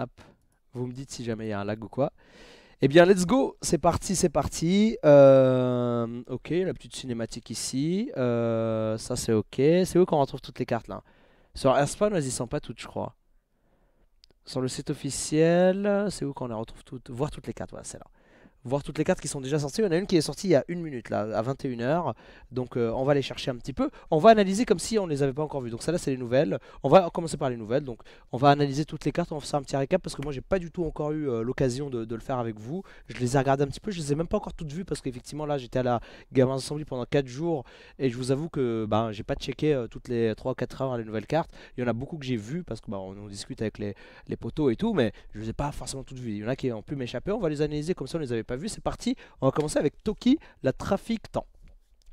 Hop, vous me dites si jamais il y a un lag ou quoi. Eh bien, let's go C'est parti, c'est parti. Euh, ok, la petite cinématique ici. Euh, ça, c'est ok. C'est où qu'on retrouve toutes les cartes, là Sur Airspawn, elles y sont pas toutes, je crois. Sur le site officiel, c'est où qu'on les retrouve toutes Voir toutes les cartes, voilà, c'est là voir toutes les cartes qui sont déjà sorties. Il y en a une qui est sortie il y a une minute, là, à 21h. Donc euh, on va les chercher un petit peu. On va analyser comme si on ne les avait pas encore vues. Donc ça là c'est les nouvelles. On va commencer par les nouvelles. Donc on va analyser toutes les cartes. On va faire un petit récap parce que moi, j'ai pas du tout encore eu euh, l'occasion de, le faire avec vous. Je les ai regardées un petit peu. Je les ai même pas encore toutes vues parce qu'effectivement, là, j'étais à la Gamins Assembly pendant 4 jours. Et je vous avoue que ben, j'ai pas checké euh, toutes les 3-4 heures les nouvelles cartes. Il y en a beaucoup que j'ai vues parce que bah on, discute avec les, les poteaux et tout. Mais je les ai pas forcément toutes vues. Il y en a qui ont pu m'échapper. On va les analyser comme si on les avait pas vu, c'est parti. On va commencer avec Toki, la trafic temps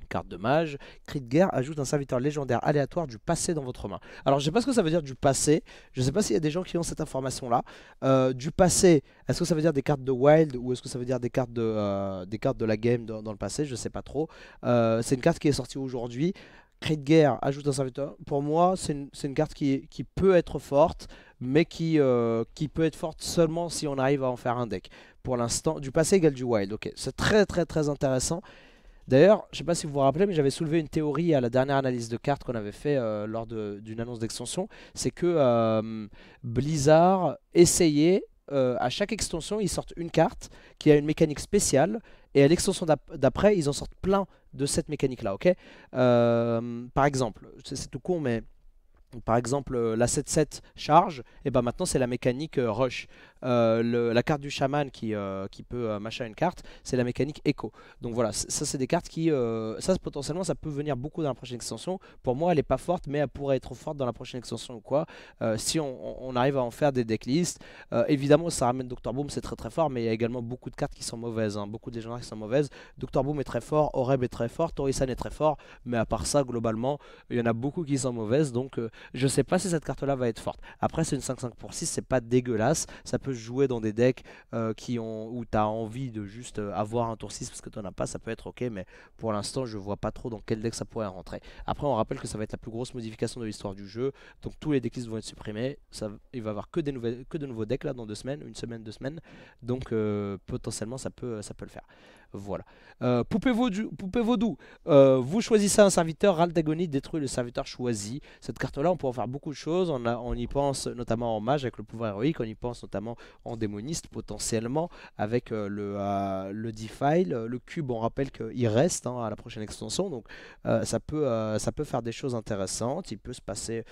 carte de mage. Cri de guerre ajoute un serviteur légendaire aléatoire du passé dans votre main. Alors je sais pas ce que ça veut dire du passé. Je sais pas s'il y a des gens qui ont cette information là. Euh, du passé, est-ce que ça veut dire des cartes de wild ou est-ce que ça veut dire des cartes de, euh, des cartes de la game dans, le passé Je sais pas trop. Euh, c'est une carte qui est sortie aujourd'hui. Cri de guerre ajoute un serviteur. Pour moi, c'est une, une, carte qui, qui peut être forte mais qui, euh, qui peut être forte seulement si on arrive à en faire un deck. Pour l'instant, du passé égale du wild, ok. C'est très très très intéressant. D'ailleurs, je ne sais pas si vous vous rappelez, mais j'avais soulevé une théorie à la dernière analyse de cartes qu'on avait fait euh, lors d'une annonce d'extension. C'est que euh, Blizzard essayait, à chaque extension, ils sortent une carte qui a une mécanique spéciale. Et à l'extension d'après, ils en sortent plein de cette mécanique-là, ok Par exemple, c'est tout con, mais par exemple euh, la 7-7 charge, et ben maintenant c'est la mécanique euh, rush. Euh, la carte du chaman qui, euh, qui peut euh, machin une carte, c'est la mécanique écho. Donc voilà, ça c'est des cartes qui, euh, ça potentiellement ça peut venir beaucoup dans la prochaine extension. Pour moi elle est pas forte, mais elle pourrait être forte dans la prochaine extension ou quoi. si on, arrive à en faire des decklists, évidemment ça ramène Dr. Boom, c'est très très fort, mais il y a également beaucoup de cartes qui sont mauvaises, hein. beaucoup de légendaires qui sont mauvaises. Dr. Boom est très fort, Oreb est très fort, Torisan est très fort, mais à part ça globalement il y en a beaucoup qui sont mauvaises, donc je sais pas si cette carte là va être forte. Après c'est une 5-5 pour 6, c'est pas dégueulasse, ça peut jouer dans des decks euh, qui ont, où tu as envie de juste euh, avoir un tour 6 parce que tu n'en as pas, ça peut être ok, mais pour l'instant, je vois pas trop dans quel deck ça pourrait rentrer. Après, on rappelle que ça va être la plus grosse modification de l'histoire du jeu, donc tous les decklists vont être supprimés. Ça, il va y avoir que, des nouvelles, que de nouveaux decks là dans deux semaines, une semaine, deux semaines, donc euh, potentiellement ça peut, ça peut le faire. Voilà. Euh, poupée vaudou, euh, vous choisissez un serviteur, Ral d'agonie détruit le serviteur choisi. Cette carte-là, on peut en faire beaucoup de choses. On, y pense notamment en mage avec le pouvoir héroïque, on y pense notamment en démoniste potentiellement avec euh, le, euh, le defile. Le cube, on rappelle qu'il reste hein, à la prochaine extension, donc ça, peut, ça peut faire des choses intéressantes. Il peut se passer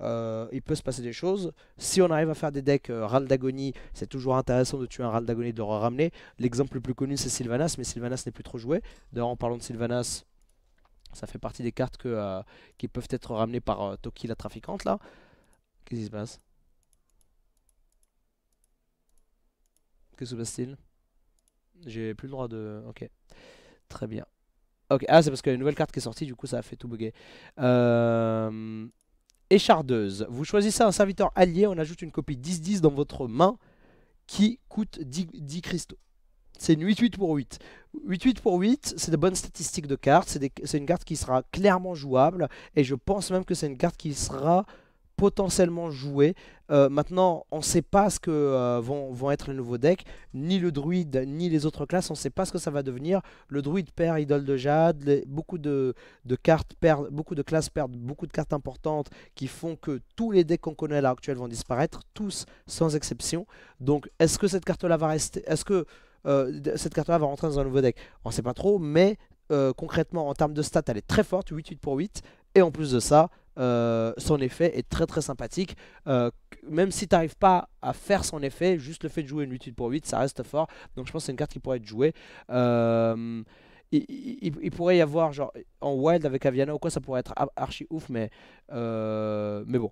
euh, il peut se passer des choses. Si on arrive à faire des decks ral euh, Râle d'agonie, c'est toujours intéressant de tuer un Râle d'agonie et de ramener. L'exemple le plus connu c'est Sylvanas, mais Sylvanas n'est plus trop joué. D'ailleurs en parlant de Sylvanas, ça fait partie des cartes euh, qui peuvent être ramenées par Toki la trafiquante là. Qu'est-ce qui se passe Qu'est-ce qui se passe-t-il J'ai plus le droit de... Ok, très bien. Ok, ah c'est parce qu'il y a une nouvelle carte qui est sortie, du coup ça a fait tout bugger. Euh et chardeuse. Vous choisissez un serviteur allié, on ajoute une copie 10-10 dans votre main qui coûte 10, cristaux. C'est une 8-8 pour 8. 8-8 pour 8, c'est de bonnes statistiques de cartes. C'est une carte qui sera clairement jouable. Et je pense même que c'est une carte qui sera potentiellement jouer. Euh, maintenant, on ne sait pas ce que euh, vont, vont, être les nouveaux decks, ni le druide, ni les autres classes, on ne sait pas ce que ça va devenir. Le druide perd Idole de Jade, beaucoup, de, cartes perdent, beaucoup de classes perdent beaucoup de cartes importantes qui font que tous les decks qu'on connaît à l'heure actuelle vont disparaître, tous sans exception. Donc, est-ce que cette carte-là va rester Est-ce que euh, cette carte-là va rentrer dans un nouveau deck On ne sait pas trop, mais concrètement, en termes de stats, elle est très forte, 8-8 pour 8. Et en plus de ça, euh, son effet est très très sympathique. Euh, même si tu n'arrives pas à faire son effet, juste le fait de jouer une 8 8 pour 8, ça reste fort. Donc je pense que c'est une carte qui pourrait être jouée. Euh, il, pourrait y avoir genre en wild avec Aviana ou quoi, ça pourrait être archi ouf, mais, mais bon.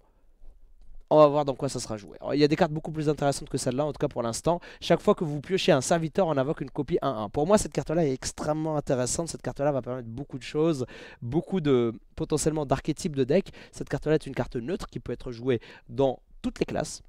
On va voir dans quoi ça sera joué. il y a des cartes beaucoup plus intéressantes que celle-là, en tout cas pour l'instant. Chaque fois que vous piochez un serviteur, on invoque une copie 1-1. Pour moi, cette carte-là est extrêmement intéressante. Cette carte-là va permettre beaucoup de choses, beaucoup de potentiellement d'archétypes de deck. Cette carte-là est une carte neutre qui peut être jouée dans toutes les classes.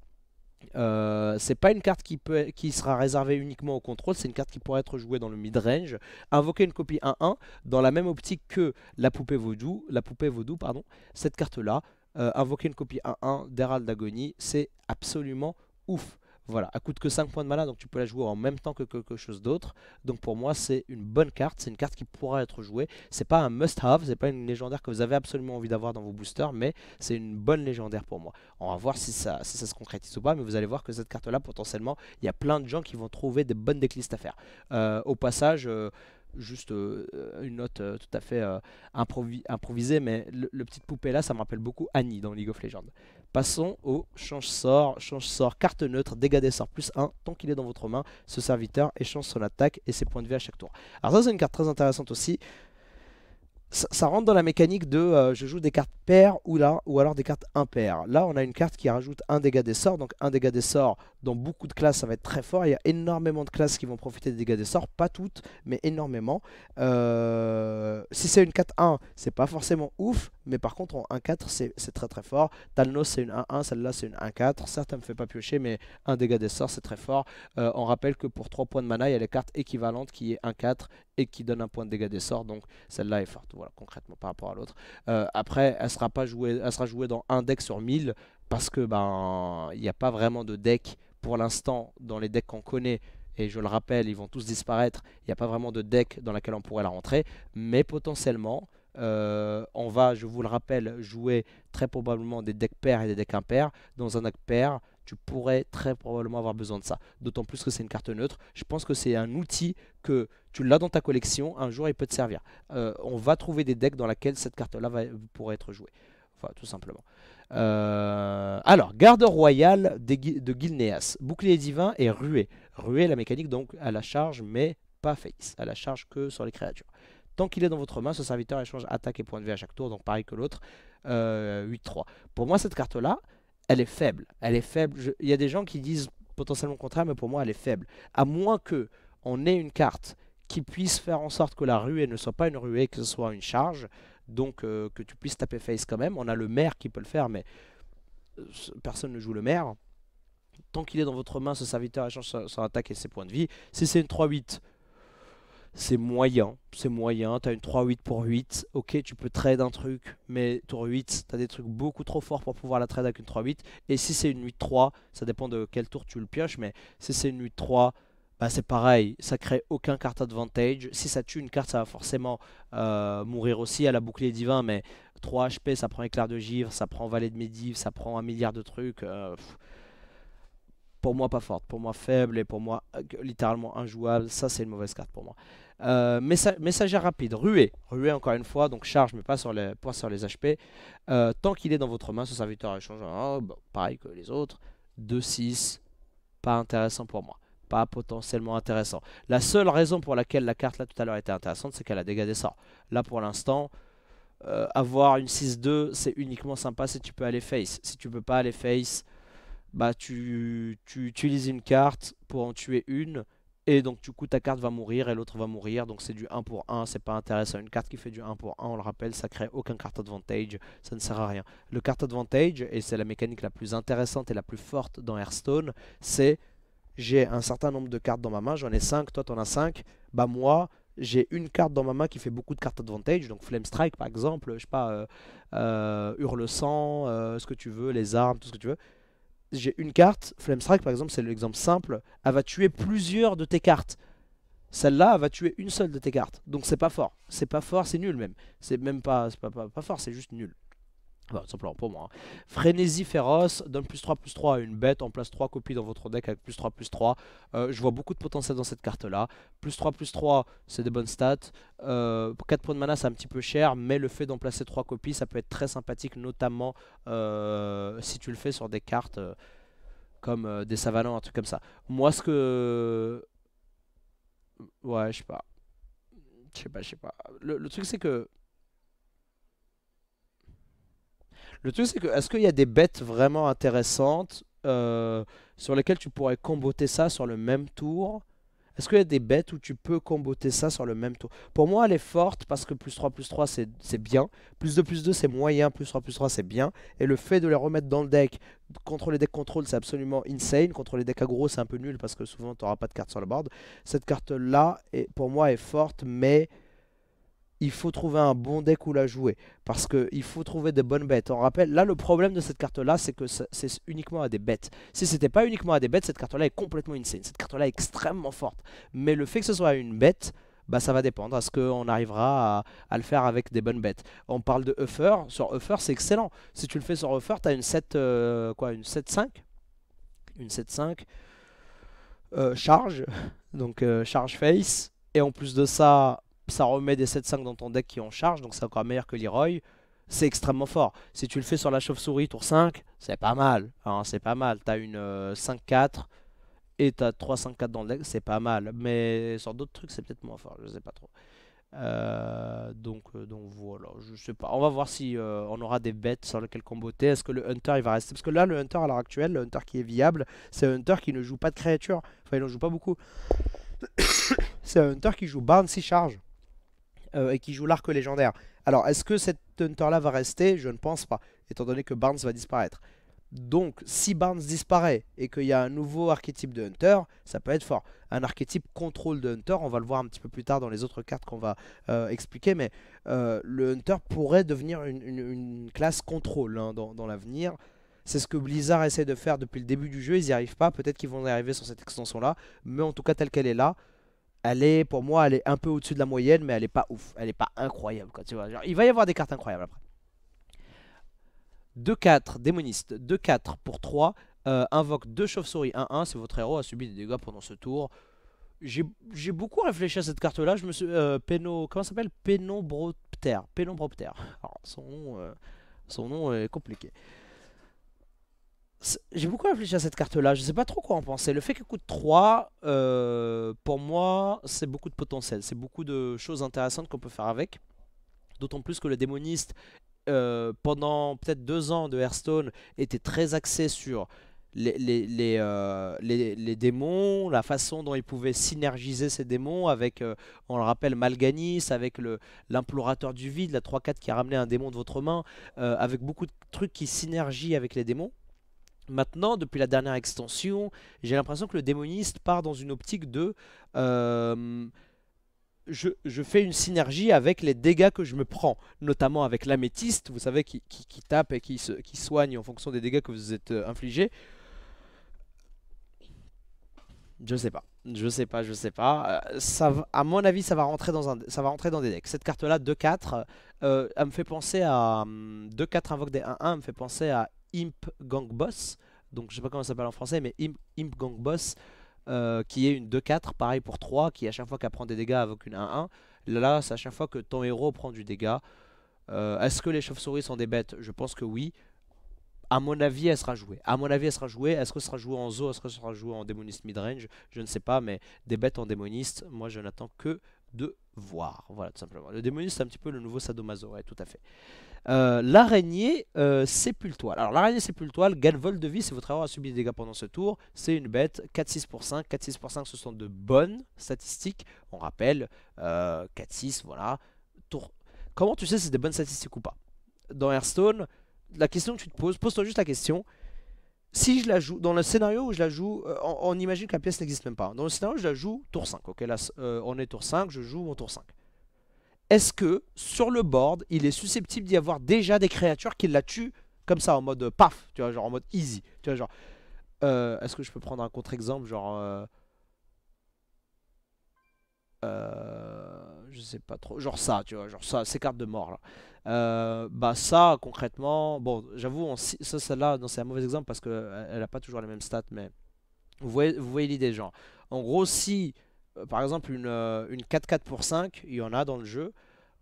Ce euh, c'est pas une carte qui, peut, qui sera réservée uniquement au contrôle, c'est une carte qui pourrait être jouée dans le mid-range. Invoquer une copie 1-1 dans la même optique que la poupée vaudou, la poupée vaudou pardon, cette carte-là euh, invoquer une copie 1-1 d'Herald d'Agonie, c'est absolument ouf. Voilà, elle coûte que 5 points de mana, donc tu peux la jouer en même temps que quelque chose d'autre. Donc pour moi, c'est une bonne carte, c'est une carte qui pourra être jouée. C'est pas un must-have, c'est pas une légendaire que vous avez absolument envie d'avoir dans vos boosters, mais c'est une bonne légendaire pour moi. On va voir si ça, se concrétise ou pas, mais vous allez voir que cette carte-là, potentiellement, il y a plein de gens qui vont trouver des bonnes decklists à faire. Euh, au passage... Euh, juste euh, une note euh, tout à fait euh, improvisée, mais le, petit poupée là, ça me rappelle beaucoup Annie dans League of Legends. Passons au change sort, change sort, carte neutre, dégâts des sorts plus 1, tant qu'il est dans votre main, ce serviteur échange son attaque et ses points de vie à chaque tour. Alors ça c'est une carte très intéressante aussi, ça, rentre dans la mécanique de je joue des cartes paires ou là ou alors des cartes impaires. Là, on a une carte qui rajoute un dégât des sorts, donc un dégât des sorts dans beaucoup de classes, ça va être très fort. Il y a énormément de classes qui vont profiter des dégâts des sorts. Pas toutes, mais énormément. Euh, si c'est une 4-1, c'est pas forcément ouf. Mais par contre, en 1-4, c'est très très fort. Talnos, c'est une 1-1. Celle-là, c'est une 1-4. Certes, elle me fait pas piocher, mais un dégât des sorts, c'est très fort. Euh, on rappelle que pour 3 points de mana, il y a les cartes équivalentes qui est 1-4 et qui donne un point de dégâts des sorts. Donc celle-là est forte, voilà, concrètement par rapport à l'autre. Euh, après, elle sera, pas jouée, elle sera jouée dans un deck sur 1000 parce que ben il n'y a pas vraiment de deck pour l'instant, dans les decks qu'on connaît, et je le rappelle, ils vont tous disparaître, il n'y a pas vraiment de deck dans laquelle on pourrait la rentrer, mais potentiellement, euh, on va, je vous le rappelle, jouer très probablement des decks pairs et des decks impairs. Dans un deck pair, tu pourrais très probablement avoir besoin de ça. D'autant plus que c'est une carte neutre. Je pense que c'est un outil que tu l'as dans ta collection, un jour il peut te servir. Euh, on va trouver des decks dans lesquels cette carte-là pourrait être jouée. Enfin, tout simplement. Euh, alors, garde royale de, de bouclier divin et ruée. Ruée, la mécanique donc à la charge, mais pas face, à la charge que sur les créatures. Tant qu'il est dans votre main, ce serviteur échange attaque et point de vie à chaque tour, donc pareil que l'autre, 8-3. Euh, pour moi, cette carte-là, elle est faible. Elle est faible. Il y a des gens qui disent potentiellement le contraire, mais pour moi, elle est faible. À moins que on ait une carte qui puisse faire en sorte que la ruée ne soit pas une ruée, que ce soit une charge, donc euh, que tu puisses taper face quand même. On a le maire qui peut le faire, mais euh, personne ne joue le maire. Tant qu'il est dans votre main, ce serviteur échange son, son attaque et ses points de vie. Si c'est une 3-8, c'est moyen, c'est moyen, t'as une 3-8 pour 8, ok tu peux trade un truc, mais tour 8, t'as des trucs beaucoup trop forts pour pouvoir la trade avec une 3-8, et si c'est une 8-3, ça dépend de quel tour tu le pioches, mais si c'est une 8-3, bah, c'est pareil, ça crée aucun carte advantage. Si ça tue une carte, ça va forcément euh, mourir aussi à la bouclier divin, mais 3 HP, ça prend éclair de givre, ça prend valet de médive, ça prend un milliard de trucs. Euh, pour moi, pas forte, pour moi, faible et pour moi, euh, littéralement injouable. Ça, c'est une mauvaise carte pour moi. Euh, rapide, ruée, ruée encore une fois, donc charge mais pas sur les, points sur les HP. tant qu'il est dans votre main, ce serviteur échange, oh, pareil que les autres. 2-6, pas intéressant pour moi pas potentiellement intéressant. La seule raison pour laquelle la carte là tout à l'heure était intéressante, c'est qu'elle a dégâts des sorts. Là pour l'instant, euh, avoir une 6-2, c'est uniquement sympa si tu peux aller face. Si tu peux pas aller face, bah tu, utilises une carte pour en tuer une. Et donc tu coup ta carte va mourir et l'autre va mourir. Donc c'est du 1 pour 1, c'est pas intéressant. Une carte qui fait du 1 pour 1, on le rappelle, ça crée aucun carte advantage, ça ne sert à rien. Le carte advantage, et c'est la mécanique la plus intéressante et la plus forte dans Hearthstone, c'est j'ai un certain nombre de cartes dans ma main, j'en ai 5, toi tu en as 5, bah moi j'ai une carte dans ma main qui fait beaucoup de cartes advantage, donc Flame Strike par exemple, je sais pas, euh, euh, Hurle Sang, euh, ce que tu veux, les armes, tout ce que tu veux. J'ai une carte, Flame Strike par exemple, c'est l'exemple simple, elle va tuer plusieurs de tes cartes. Celle-là elle va tuer une seule de tes cartes, donc c'est pas fort, c'est pas fort, c'est nul même, c'est même pas, pas fort, c'est juste nul. Bah, simplement pour moi. Frénésie féroce, donne plus 3 plus 3 à une bête, en place 3 copies dans votre deck avec plus 3 plus 3. Euh, je vois beaucoup de potentiel dans cette carte là. Plus 3 plus 3, c'est des bonnes stats. 4 euh, points de mana, c'est un petit peu cher, mais le fait d'en placer 3 copies, ça peut être très sympathique, notamment euh, si tu le fais sur des cartes comme des savanants, un truc comme ça. Moi, ce que. Ouais, je sais pas. Je sais pas, je sais pas. le truc, c'est que Le truc, c'est que est-ce qu'il y a des bêtes vraiment intéressantes euh, sur lesquelles tu pourrais comboter ça sur le même tour Est-ce qu'il y a des bêtes où tu peux comboter ça sur le même tour Pour moi, elle est forte parce que plus 3, plus 3, c'est bien. Plus 2, plus 2, c'est moyen. Plus 3, plus 3, c'est bien. Et le fait de les remettre dans le deck contre les decks contrôle, c'est absolument insane. Contre les decks aggro, c'est un peu nul parce que souvent, tu n'auras pas de carte sur le board. Cette carte-là, pour moi, est forte, mais il faut trouver un bon deck où la jouer. Parce qu'il faut trouver des bonnes bêtes. On rappelle, là le problème de cette carte-là, c'est que c'est uniquement à des bêtes. Si c'était pas uniquement à des bêtes, cette carte-là est complètement insane. Cette carte-là est extrêmement forte. Mais le fait que ce soit à une bête, bah ça va dépendre. à ce qu'on arrivera à, le faire avec des bonnes bêtes On parle de Huffer. Sur Huffer, c'est excellent. Si tu le fais sur tu as une 7... Euh, quoi Une 7-5 Une 7-5 euh, charge, donc euh, charge face, et en plus de ça, ça remet des 7-5 dans ton deck qui en charge, donc c'est encore meilleur que Leroy. C'est extrêmement fort. Si tu le fais sur la chauve-souris tour 5, c'est pas mal. Hein, c'est pas mal. T'as une 5-4 euh, et t'as 3-5-4 dans le deck, c'est pas mal. Mais sur d'autres trucs, c'est peut-être moins fort, je sais pas trop. Euh, donc, euh, donc voilà, je sais pas. On va voir si on aura des bêtes sur lesquelles comboter. Est-ce que le Hunter il va rester Parce que là, le Hunter à l'heure actuelle, le Hunter qui est viable, c'est un Hunter qui ne joue pas de créatures Enfin, il en joue pas beaucoup. C'est un Hunter qui joue Barn 6 charges. Euh, et qui joue l'arc légendaire. Alors, est-ce que cette Hunter-là va rester Je ne pense pas, étant donné que Barnes va disparaître. Donc, si Barnes disparaît et qu'il y a un nouveau archétype de Hunter, ça peut être fort. Un archétype contrôle de Hunter, on va le voir un petit peu plus tard dans les autres cartes qu'on va euh, expliquer, mais euh, le Hunter pourrait devenir une, classe contrôle hein, dans, dans l'avenir. C'est ce que Blizzard essaie de faire depuis le début du jeu, ils n'y arrivent pas, peut-être qu'ils vont y arriver sur cette extension-là, mais en tout cas telle qu'elle est là, elle est, pour moi, elle est un peu au-dessus de la moyenne, mais elle est pas ouf, elle est pas incroyable. Quoi, il va y avoir des cartes incroyables après. 2-4, démoniste, 2-4 pour 3, euh, invoque 2 chauves-souris 1-1, si votre héros a subi des dégâts pendant ce tour. J'ai beaucoup réfléchi à cette carte-là, je me suis... Euh, Péno, comment s'appelle Pénombropter, son euh, son nom est compliqué j'ai beaucoup réfléchi à cette carte-là, je sais pas trop quoi en penser. Le fait qu'elle coûte 3, euh, pour moi, c'est beaucoup de potentiel, c'est beaucoup de choses intéressantes qu'on peut faire avec. D'autant plus que le démoniste, euh, pendant peut-être 2 ans de Hearthstone, était très axé sur euh, les, les, démons, la façon dont il pouvait synergiser ces démons avec, on le rappelle, Malganis, avec l'implorateur du vide, la 3-4 qui a ramené un démon de votre main, avec beaucoup de trucs qui synergient avec les démons. Maintenant, depuis la dernière extension, j'ai l'impression que le démoniste part dans une optique de... Euh, je, fais une synergie avec les dégâts que je me prends, notamment avec l'améthyste, vous savez, qui, tape et qui, soigne en fonction des dégâts que vous êtes euh, infligés. Je sais pas, je sais pas, je sais pas. Euh, ça, à mon avis, ça va rentrer dans, un, ça va rentrer dans des decks. Cette carte-là, 2-4, elle me fait penser à... 2-4 hum, invoque des 1-1, elle me fait penser à Imp Gang Boss, donc je sais pas comment ça s'appelle en français, mais Imp, Imp Gang Boss, euh, qui est une 2-4, pareil pour 3, qui à chaque fois qu'elle prend des dégâts avec une 1-1, là c'est à chaque fois que ton héros prend du dégât. Euh, est-ce que les chauves-souris sont des bêtes Je pense que oui. À mon avis, elle sera jouée. À mon avis, elle sera jouée. Est-ce que ce sera joué en zoo Est-ce que ce sera joué en démoniste midrange Je ne sais pas, mais des bêtes en démoniste, moi je n'attends que de voir. Voilà, tout simplement. Le démoniste, c'est un petit peu le nouveau sadomaso, ouais, tout à fait. Euh, l'araignée euh, sépultoile. Alors l'araignée sépultoile gagne vol de vie si votre héros a subi des dégâts pendant ce tour. C'est une bête 4-6 pour 5. 4-6 pour 5 ce sont de bonnes statistiques. On rappelle 4-6 euh, voilà. Tour... Comment tu sais si c'est des bonnes statistiques ou pas Dans Hearthstone, la question que tu te poses, pose-toi juste la question. Si je la joue, dans le scénario où je la joue, euh, on, imagine que la pièce n'existe même pas. Dans le scénario où je la joue, tour 5. Ok, là on est tour 5, je joue mon tour 5 est-ce que sur le board, il est susceptible d'y avoir déjà des créatures qui la tuent comme ça, en mode euh, paf, tu vois, genre en mode easy. Tu vois, genre, euh, est-ce que je peux prendre un contre-exemple, genre... Euh, euh, je sais pas trop, genre ça, tu vois, genre ça, ces cartes de mort là. bah ça, concrètement, bon, j'avoue, ça, celle-là, c'est un mauvais exemple parce qu'elle elle a pas toujours les mêmes stats, mais vous voyez l'idée, genre. En gros, si euh, par exemple, une, 4-4 euh, pour 5, il y en a dans le jeu,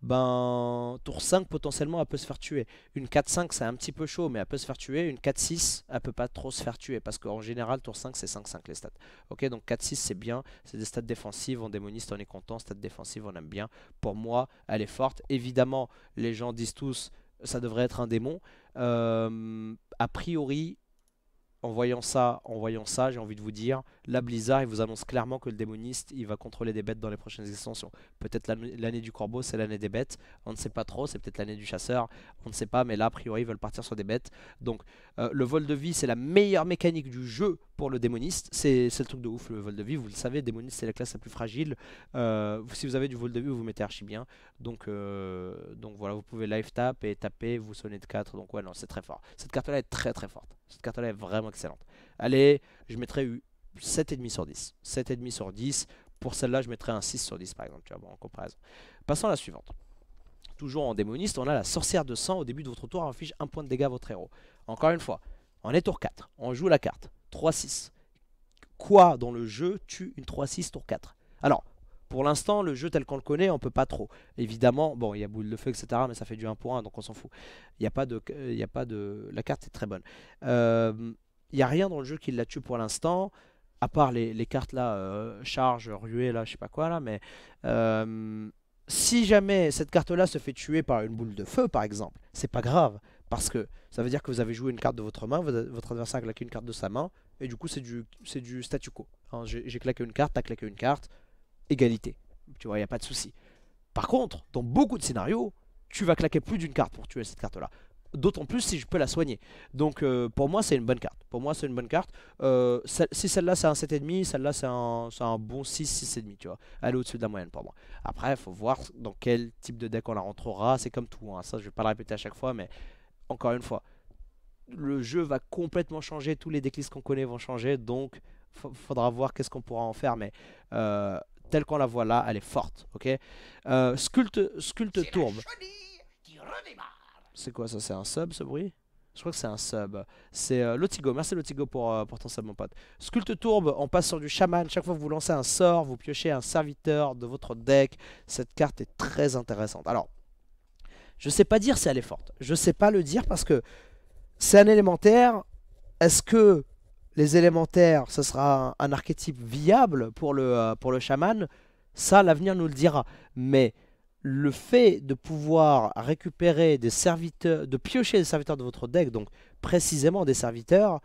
ben, tour 5, potentiellement, elle peut se faire tuer. Une 4-5, c'est un petit peu chaud, mais elle peut se faire tuer. Une 4-6, elle peut pas trop se faire tuer, parce qu'en général, tour 5, c'est 5-5 les stats. Ok, donc 4-6, c'est bien, c'est des stats défensives, en démoniste, on est content, stats défensives, on aime bien. Pour moi, elle est forte. Évidemment, les gens disent tous, ça devrait être un démon. Euh, a priori, en voyant ça, en voyant ça, j'ai envie de vous dire, la Blizzard, il vous annonce clairement que le démoniste, il va contrôler des bêtes dans les prochaines extensions. Peut-être l'année du corbeau, c'est l'année des bêtes. On ne sait pas trop, c'est peut-être l'année du chasseur. On ne sait pas, mais là, a priori, ils veulent partir sur des bêtes. Donc, euh, le vol de vie, c'est la meilleure mécanique du jeu pour le démoniste. C'est le truc de ouf, le vol de vie. Vous le savez, démoniste, c'est la classe la plus fragile. Euh, si vous avez du vol de vie, vous, vous mettez archi bien. Donc, euh, donc voilà, vous pouvez live tap et taper, vous sonnez de 4. Donc ouais, non, c'est très fort. Cette carte-là est très très forte. Cette carte-là est vraiment excellente. Allez, je mettrai 7,5 sur 10. 7,5 sur 10. Pour celle-là, je mettrais un 6 sur 10 par exemple, tu vois, bon, en Passons à la suivante. Toujours en démoniste, on a la sorcière de sang au début de votre tour, elle inflige un point de dégâts à votre héros. Encore une fois, on est tour 4, on joue la carte, 3-6. Quoi dans le jeu tue une 3-6 tour 4 Alors, pour l'instant, le jeu tel qu'on le connaît, on peut pas trop. Évidemment, bon, il y a boule de feu, etc., mais ça fait du 1 pour 1, donc on s'en fout. Il n'y a, pas de, y a pas de... La carte est très bonne. Euh, il y n'y a rien dans le jeu qui la tue pour l'instant à part les, cartes là, euh, charge, ruée, là, je sais pas quoi là, mais euh, si jamais cette carte-là se fait tuer par une boule de feu, par exemple, c'est pas grave. Parce que ça veut dire que vous avez joué une carte de votre main, votre adversaire a claqué une carte de sa main, et du coup c'est du, du statu quo. Hein. J'ai claqué une carte, t'as claqué une carte, égalité. Tu vois, il a pas de souci. Par contre, dans beaucoup de scénarios, tu vas claquer plus d'une carte pour tuer cette carte-là. D'autant plus si je peux la soigner. Donc euh, pour moi c'est une bonne carte. Pour moi c'est une bonne carte. Euh, si celle-là c'est un 7,5, celle-là c'est un, bon 6, 6,5, tu vois. Elle est au-dessus de la moyenne pour moi. Après il faut voir dans quel type de deck on la rentrera. C'est comme tout, hein. ça je vais pas le répéter à chaque fois, mais encore une fois, le jeu va complètement changer, tous les decklists qu'on connaît vont changer, donc faudra voir qu'est-ce qu'on pourra en faire, mais euh, telle qu'on la voit là, elle est forte, ok sculpte sculpte Tourbe. C'est quoi ça C'est un sub ce bruit Je crois que c'est un sub. C'est euh, Lotigo. Merci Lotigo pour, euh, pour ton sub, mon pote. Sculpte Tourbe, on passe sur du chaman. Chaque fois que vous lancez un sort, vous piochez un serviteur de votre deck. Cette carte est très intéressante. Alors, je sais pas dire si elle est forte. Je sais pas le dire parce que c'est un élémentaire. Est-ce que les élémentaires, ce sera un, archétype viable pour le, euh, pour le chaman Ça, l'avenir nous le dira. Mais le fait de pouvoir récupérer des serviteurs, de piocher des serviteurs de votre deck, donc précisément des serviteurs,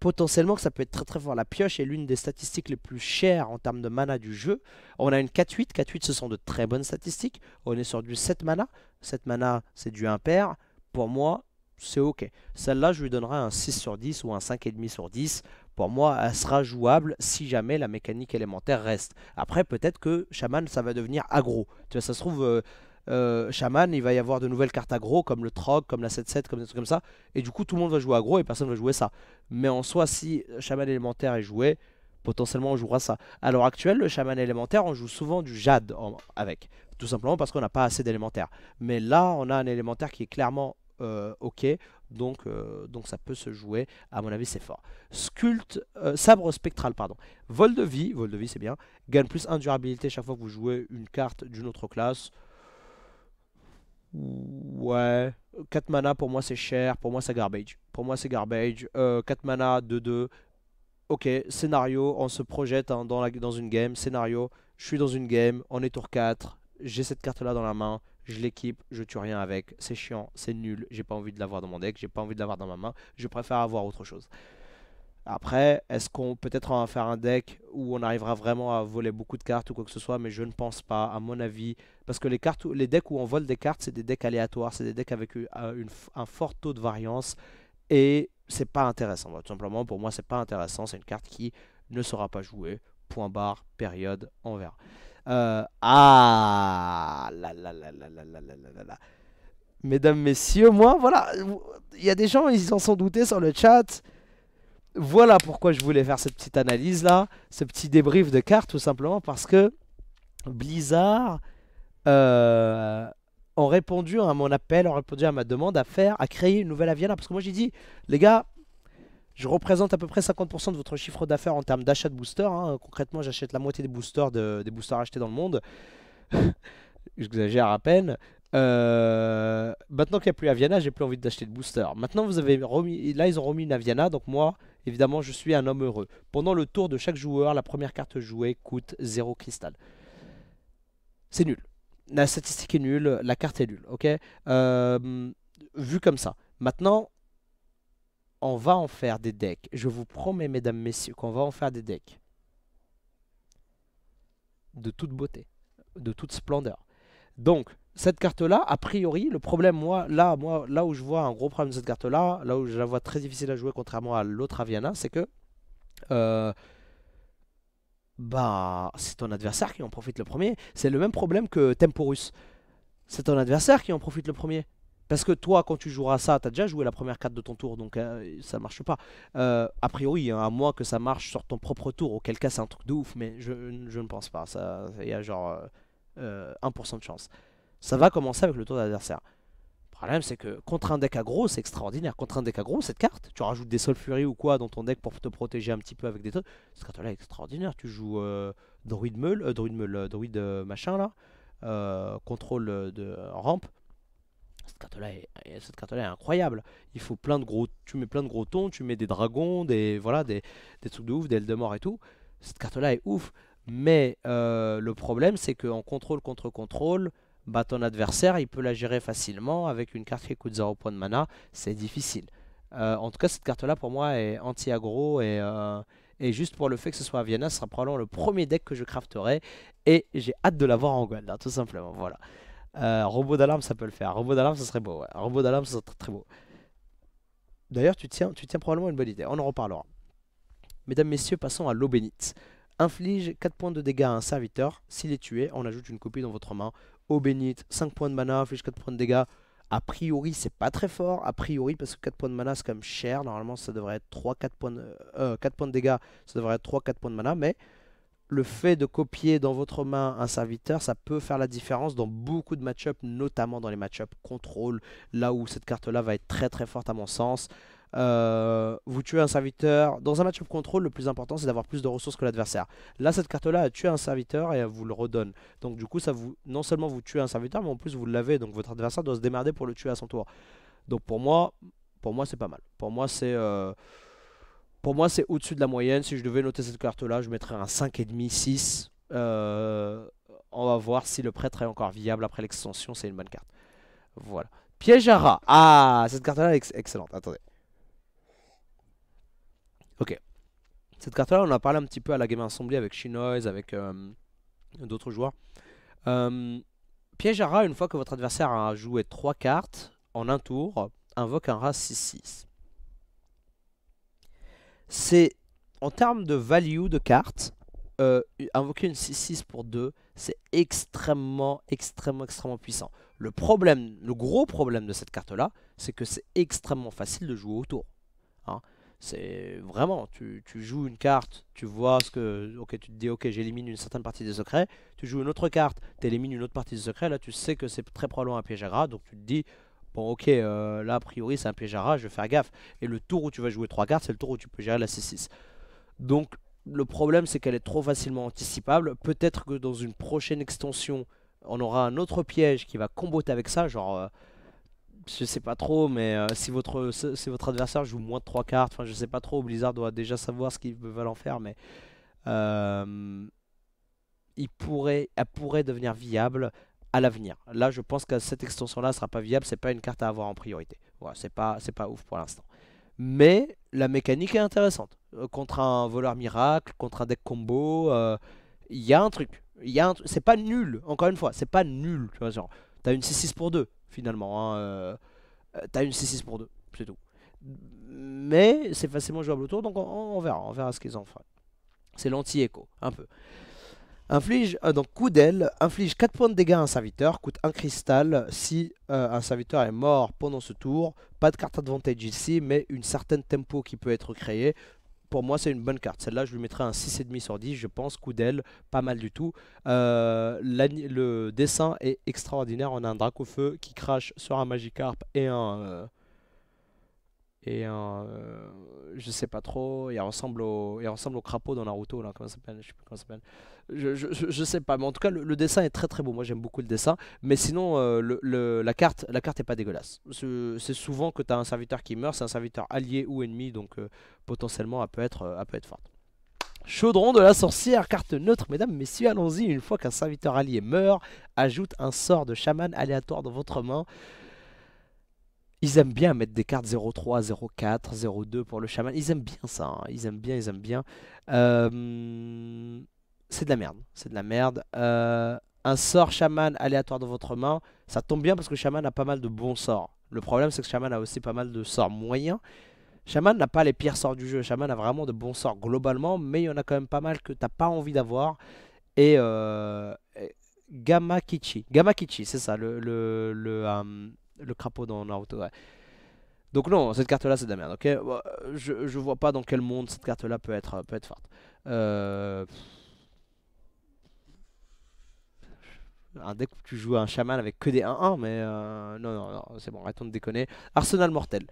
potentiellement que ça peut être très très fort. La pioche est l'une des statistiques les plus chères en termes de mana du jeu. On a une 4-8, 4-8 ce sont de très bonnes statistiques. On est sur du 7 mana, 7 mana c'est du impair. Pour moi, c'est ok. Celle-là, je lui donnerai un 6 sur 10 ou un 5,5 sur 10 pour moi, elle sera jouable si jamais la mécanique élémentaire reste. Après, peut-être que Shaman, ça va devenir agro. Tu vois, ça se trouve, euh, euh, Shaman, il va y avoir de nouvelles cartes agro, comme le Trog, comme la 7-7, comme des trucs comme ça. Et du coup, tout le monde va jouer agro et personne va jouer ça. Mais en soi, si Shaman élémentaire est joué, potentiellement on jouera ça. À l'heure actuelle, le Shaman élémentaire, on joue souvent du Jade avec. Tout simplement parce qu'on n'a pas assez d'élémentaires. Mais là, on a un élémentaire qui est clairement euh, ok. Donc, euh, donc ça peut se jouer, à mon avis c'est fort. Sculpt, euh, sabre spectral, pardon. Vol de vie, vol de vie c'est bien. Gagne plus 1 chaque fois que vous jouez une carte d'une autre classe. Ouais, 4 mana pour moi c'est cher, pour moi c'est garbage. Pour moi c'est garbage. 4 euh, mana, 2-2. Ok, scénario, on se projette hein, dans, dans une game. Scénario, je suis dans une game, on est tour 4 j'ai cette carte là dans la main, je l'équipe, je tue rien avec, c'est chiant, c'est nul, j'ai pas envie de l'avoir dans mon deck, j'ai pas envie de l'avoir dans ma main, je préfère avoir autre chose. Après, est-ce qu'on peut-être va faire un deck où on arrivera vraiment à voler beaucoup de cartes ou quoi que ce soit, mais je ne pense pas, à mon avis, parce que les cartes, les decks où on vole des cartes, c'est des decks aléatoires, c'est des decks avec euh, un fort taux de variance et c'est pas intéressant. Tout simplement, pour moi, c'est pas intéressant. C'est une carte qui ne sera pas jouée. Point barre, période, envers ah Mesdames, messieurs, moi, voilà. Il y a des gens, ils en sont doutés sur le chat. Voilà pourquoi je voulais faire cette petite analyse là, ce petit débrief de cartes, tout simplement parce que Blizzard euh, ont répondu à mon appel, ont répondu à ma demande à faire, à créer une nouvelle Aviana. Parce que moi j'ai dit, les gars, je représente à peu près 50% de votre chiffre d'affaires en termes d'achat de boosters. Hein. Concrètement, j'achète la moitié des boosters, des boosters achetés dans le monde. J'exagère à peine. Euh, maintenant qu'il n'y a plus Aviana, j'ai plus envie d'acheter de booster. Maintenant, vous avez remis, là, ils ont remis une Aviana, donc moi, évidemment, je suis un homme heureux. Pendant le tour de chaque joueur, la première carte jouée coûte 0 cristal. C'est nul. La statistique est nulle, la carte est nulle, ok euh, Vu comme ça. Maintenant, on va en faire des decks. Je vous promets, mesdames, messieurs, qu'on va en faire des decks. De toute beauté, de toute splendeur. Donc, cette carte-là, a priori, le problème, moi, là, moi, là où je vois un gros problème de cette carte-là, là où je la vois très difficile à jouer, contrairement à l'autre Aviana, c'est que euh, bah, c'est ton adversaire qui en profite le premier. C'est le même problème que Temporus. C'est ton adversaire qui en profite le premier. Parce que toi, quand tu joueras ça, t'as déjà joué la première carte de ton tour, donc euh, ça marche pas. Euh, a priori, hein, à moins que ça marche sur ton propre tour, auquel cas c'est un truc de ouf, mais je, ne pense pas. Il y a genre 1% euh, de chance. Ça va commencer avec le tour d'adversaire. Le problème, c'est que contre un deck aggro, c'est extraordinaire. Contre un deck aggro, cette carte, tu rajoutes des Solfuries ou quoi dans ton deck pour te protéger un petit peu avec des trucs. Cette carte-là est extraordinaire. Tu joues Druid euh Druid Druid machin là, contrôle de rampe cette carte là est, incroyable. Il faut plein de gros, tu mets plein de gros tons, tu mets des dragons, des voilà, des, des trucs de ouf, des mort et tout. Cette carte là est ouf. Mais euh, le problème c'est qu'en contrôle contre contrôle, bah, ton adversaire il peut la gérer facilement avec une carte qui coûte 0 points de mana, c'est difficile. Euh, en tout cas cette carte là pour moi est anti-aggro euh, et juste pour le fait que ce soit à Vienna, ce sera probablement le premier deck que je crafterai. Et j'ai hâte de l'avoir en gold, hein, tout simplement. Voilà. Euh, robot d'alarme, ça peut le faire. Robot d'alarme, ça serait beau. Robot d'alarme, ça serait très, beau. D'ailleurs, tu tiens, tu tiens probablement une bonne idée. On en reparlera. Mesdames, messieurs, passons à l'eau Inflige 4 points de dégâts à un serviteur. S'il est tué, on ajoute une copie dans votre main. Eau bénite, 5 points de mana, inflige 4 points de dégâts. A priori, c'est pas très fort. A priori, parce que 4 points de mana, c'est quand même cher. Normalement, ça devrait être 3, 4 points de, euh, points de dégâts. Ça devrait être 3, 4 points de mana. Mais le fait de copier dans votre main un serviteur, ça peut faire la différence dans beaucoup de match-up, notamment dans les match-up contrôle, là où cette carte-là va être très très forte à mon sens. Euh, vous tuez un serviteur. Dans un match-up contrôle, le plus important c'est d'avoir plus de ressources que l'adversaire. Là, cette carte-là a tué un serviteur et elle vous le redonne. Donc, du coup, ça vous non seulement vous tuez un serviteur, mais en plus vous l'avez. Donc, votre adversaire doit se démerder pour le tuer à son tour. Donc, pour moi, pour moi c'est pas mal. Pour moi, c'est. Euh, pour moi, c'est au-dessus de la moyenne. Si je devais noter cette carte-là, je mettrais un 5,5, 6. Euh, on va voir si le prêtre est encore viable après l'extension. C'est une bonne carte. Voilà. Piège à rat. Ah, cette carte-là est excellente. Attendez. Ok. Cette carte-là, on a parlé un petit peu à la Game assemblée avec Shinoise, avec euh, d'autres joueurs. Euh, piège à rat, une fois que votre adversaire a joué 3 cartes en un tour, invoque un rat 6-6. C'est, en termes de value de carte, euh, invoquer une 6-6 pour 2, c'est extrêmement, extrêmement, extrêmement puissant. Le problème, le gros problème de cette carte-là, c'est que c'est extrêmement facile de jouer autour. Hein. C'est vraiment, tu, tu, joues une carte, tu vois ce que... Ok, tu te dis, ok, j'élimine une certaine partie des secrets. Tu joues une autre carte, tu élimines une autre partie des secrets. Là, tu sais que c'est très probablement un piège à gras, donc tu te dis, Bon, ok, euh, là, a priori, c'est un piège à ras, je vais faire gaffe. Et le tour où tu vas jouer 3 cartes, c'est le tour où tu peux gérer la C6. Donc, le problème, c'est qu'elle est trop facilement anticipable. Peut-être que dans une prochaine extension, on aura un autre piège qui va comboter avec ça. Genre, euh, je sais pas trop, mais euh, si, votre, votre adversaire joue moins de 3 cartes, enfin, je sais pas trop, Blizzard doit déjà savoir ce qu'il va en faire, mais il pourrait, elle pourrait devenir viable à l'avenir. Là, je pense que cette extension-là sera pas viable, c'est pas une carte à avoir en priorité. Voilà, c'est pas, c'est pas ouf pour l'instant. Mais la mécanique est intéressante. Euh, contre un voleur miracle, contre un deck combo, euh, il y a un truc. Un... C'est pas nul, encore une fois, c'est pas nul. Tu vois, genre, t'as une 6-6 pour deux, finalement. Hein, euh, tu as une 6-6 pour deux, c'est tout. Mais c'est facilement jouable autour, donc on, verra, on verra ce qu'ils en font. C'est l'anti-écho, un peu. Inflige, euh, donc coup d'aile, inflige 4 points de dégâts à un serviteur, coûte un cristal si euh, un serviteur est mort pendant ce tour. Pas de carte advantage ici, mais une certaine tempo qui peut être créée. Pour moi, c'est une bonne carte. Celle-là, je lui mettrai un 6,5 sur 10, je pense. Coup d'aile, pas mal du tout. Euh, le dessin est extraordinaire. On a un drac au feu qui crache sur un Magikarp et un et un je sais pas trop il ressemble au il ensemble au crapaud dans Naruto là comment ça sais plus comment ça s'appelle je, sais pas, mais en tout cas, le, dessin est très très beau. Moi, j'aime beaucoup le dessin. Mais sinon, euh, la carte la carte est pas dégueulasse. C'est souvent que tu as un serviteur qui meurt, c'est un serviteur allié ou ennemi, donc euh, potentiellement, elle peut, être, euh, être forte. Chaudron de la sorcière, carte neutre. Mesdames, messieurs, allons-y. Une fois qu'un serviteur allié meurt, ajoute un sort de chaman aléatoire dans votre main. Ils aiment bien mettre des cartes 03, 04, 02 pour le chaman. Ils aiment bien ça. Hein. Ils aiment bien, ils aiment bien. Euh c'est de la merde. C'est de la merde. Euh, un sort chaman aléatoire dans votre main, ça tombe bien parce que chaman a pas mal de bons sorts. Le problème, c'est que chaman a aussi pas mal de sorts moyens. chaman n'a pas les pires sorts du jeu. chaman a vraiment de bons sorts globalement, mais il y en a quand même pas mal que t'as pas envie d'avoir. Et, euh, gamma kichi gamma kichi c'est ça, le, le, le, euh, crapaud dans Naruto. Donc non, cette carte-là, c'est de la merde. ok bah, je, je vois pas dans quel monde cette carte-là peut être, peut être forte. Euh, un deck où tu joues un chaman avec que des 1-1, mais euh, non, non, non, c'est bon, arrêtons de déconner. Arsenal mortel.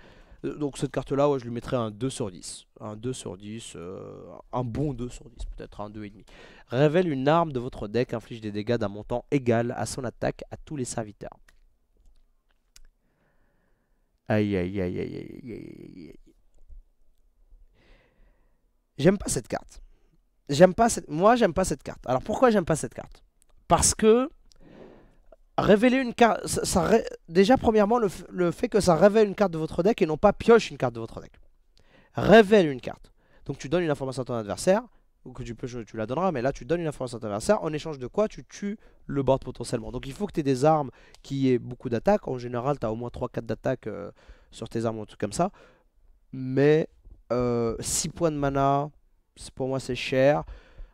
Euh, donc cette carte-là, je lui mettrais un 2 sur 10. Un 2 sur 10, euh, un bon 2 sur 10, peut-être un 2,5. Révèle une arme de votre deck, inflige des dégâts d'un montant égal à son attaque à tous les serviteurs. Aïe, aïe, aïe, aïe, aïe, aïe, aïe. J'aime pas cette carte. J'aime pas cette... Moi, j'aime pas cette carte. Alors pourquoi j'aime pas cette carte Parce que révéler une carte... Ça, Déjà, premièrement, le, fait que ça révèle une carte de votre deck et non pas pioche une carte de votre deck. Révèle une carte. Donc tu donnes une information à ton adversaire, ou que tu, peux, tu la donneras, mais là tu donnes une information à ton adversaire, en échange de quoi tu tues le board potentiellement. Donc il faut que tu aies des armes qui aient beaucoup d'attaques. En général, tu as au moins 3-4 d'attaques euh, sur tes armes ou un truc comme ça. Mais 6 euh, points de mana, pour moi c'est cher.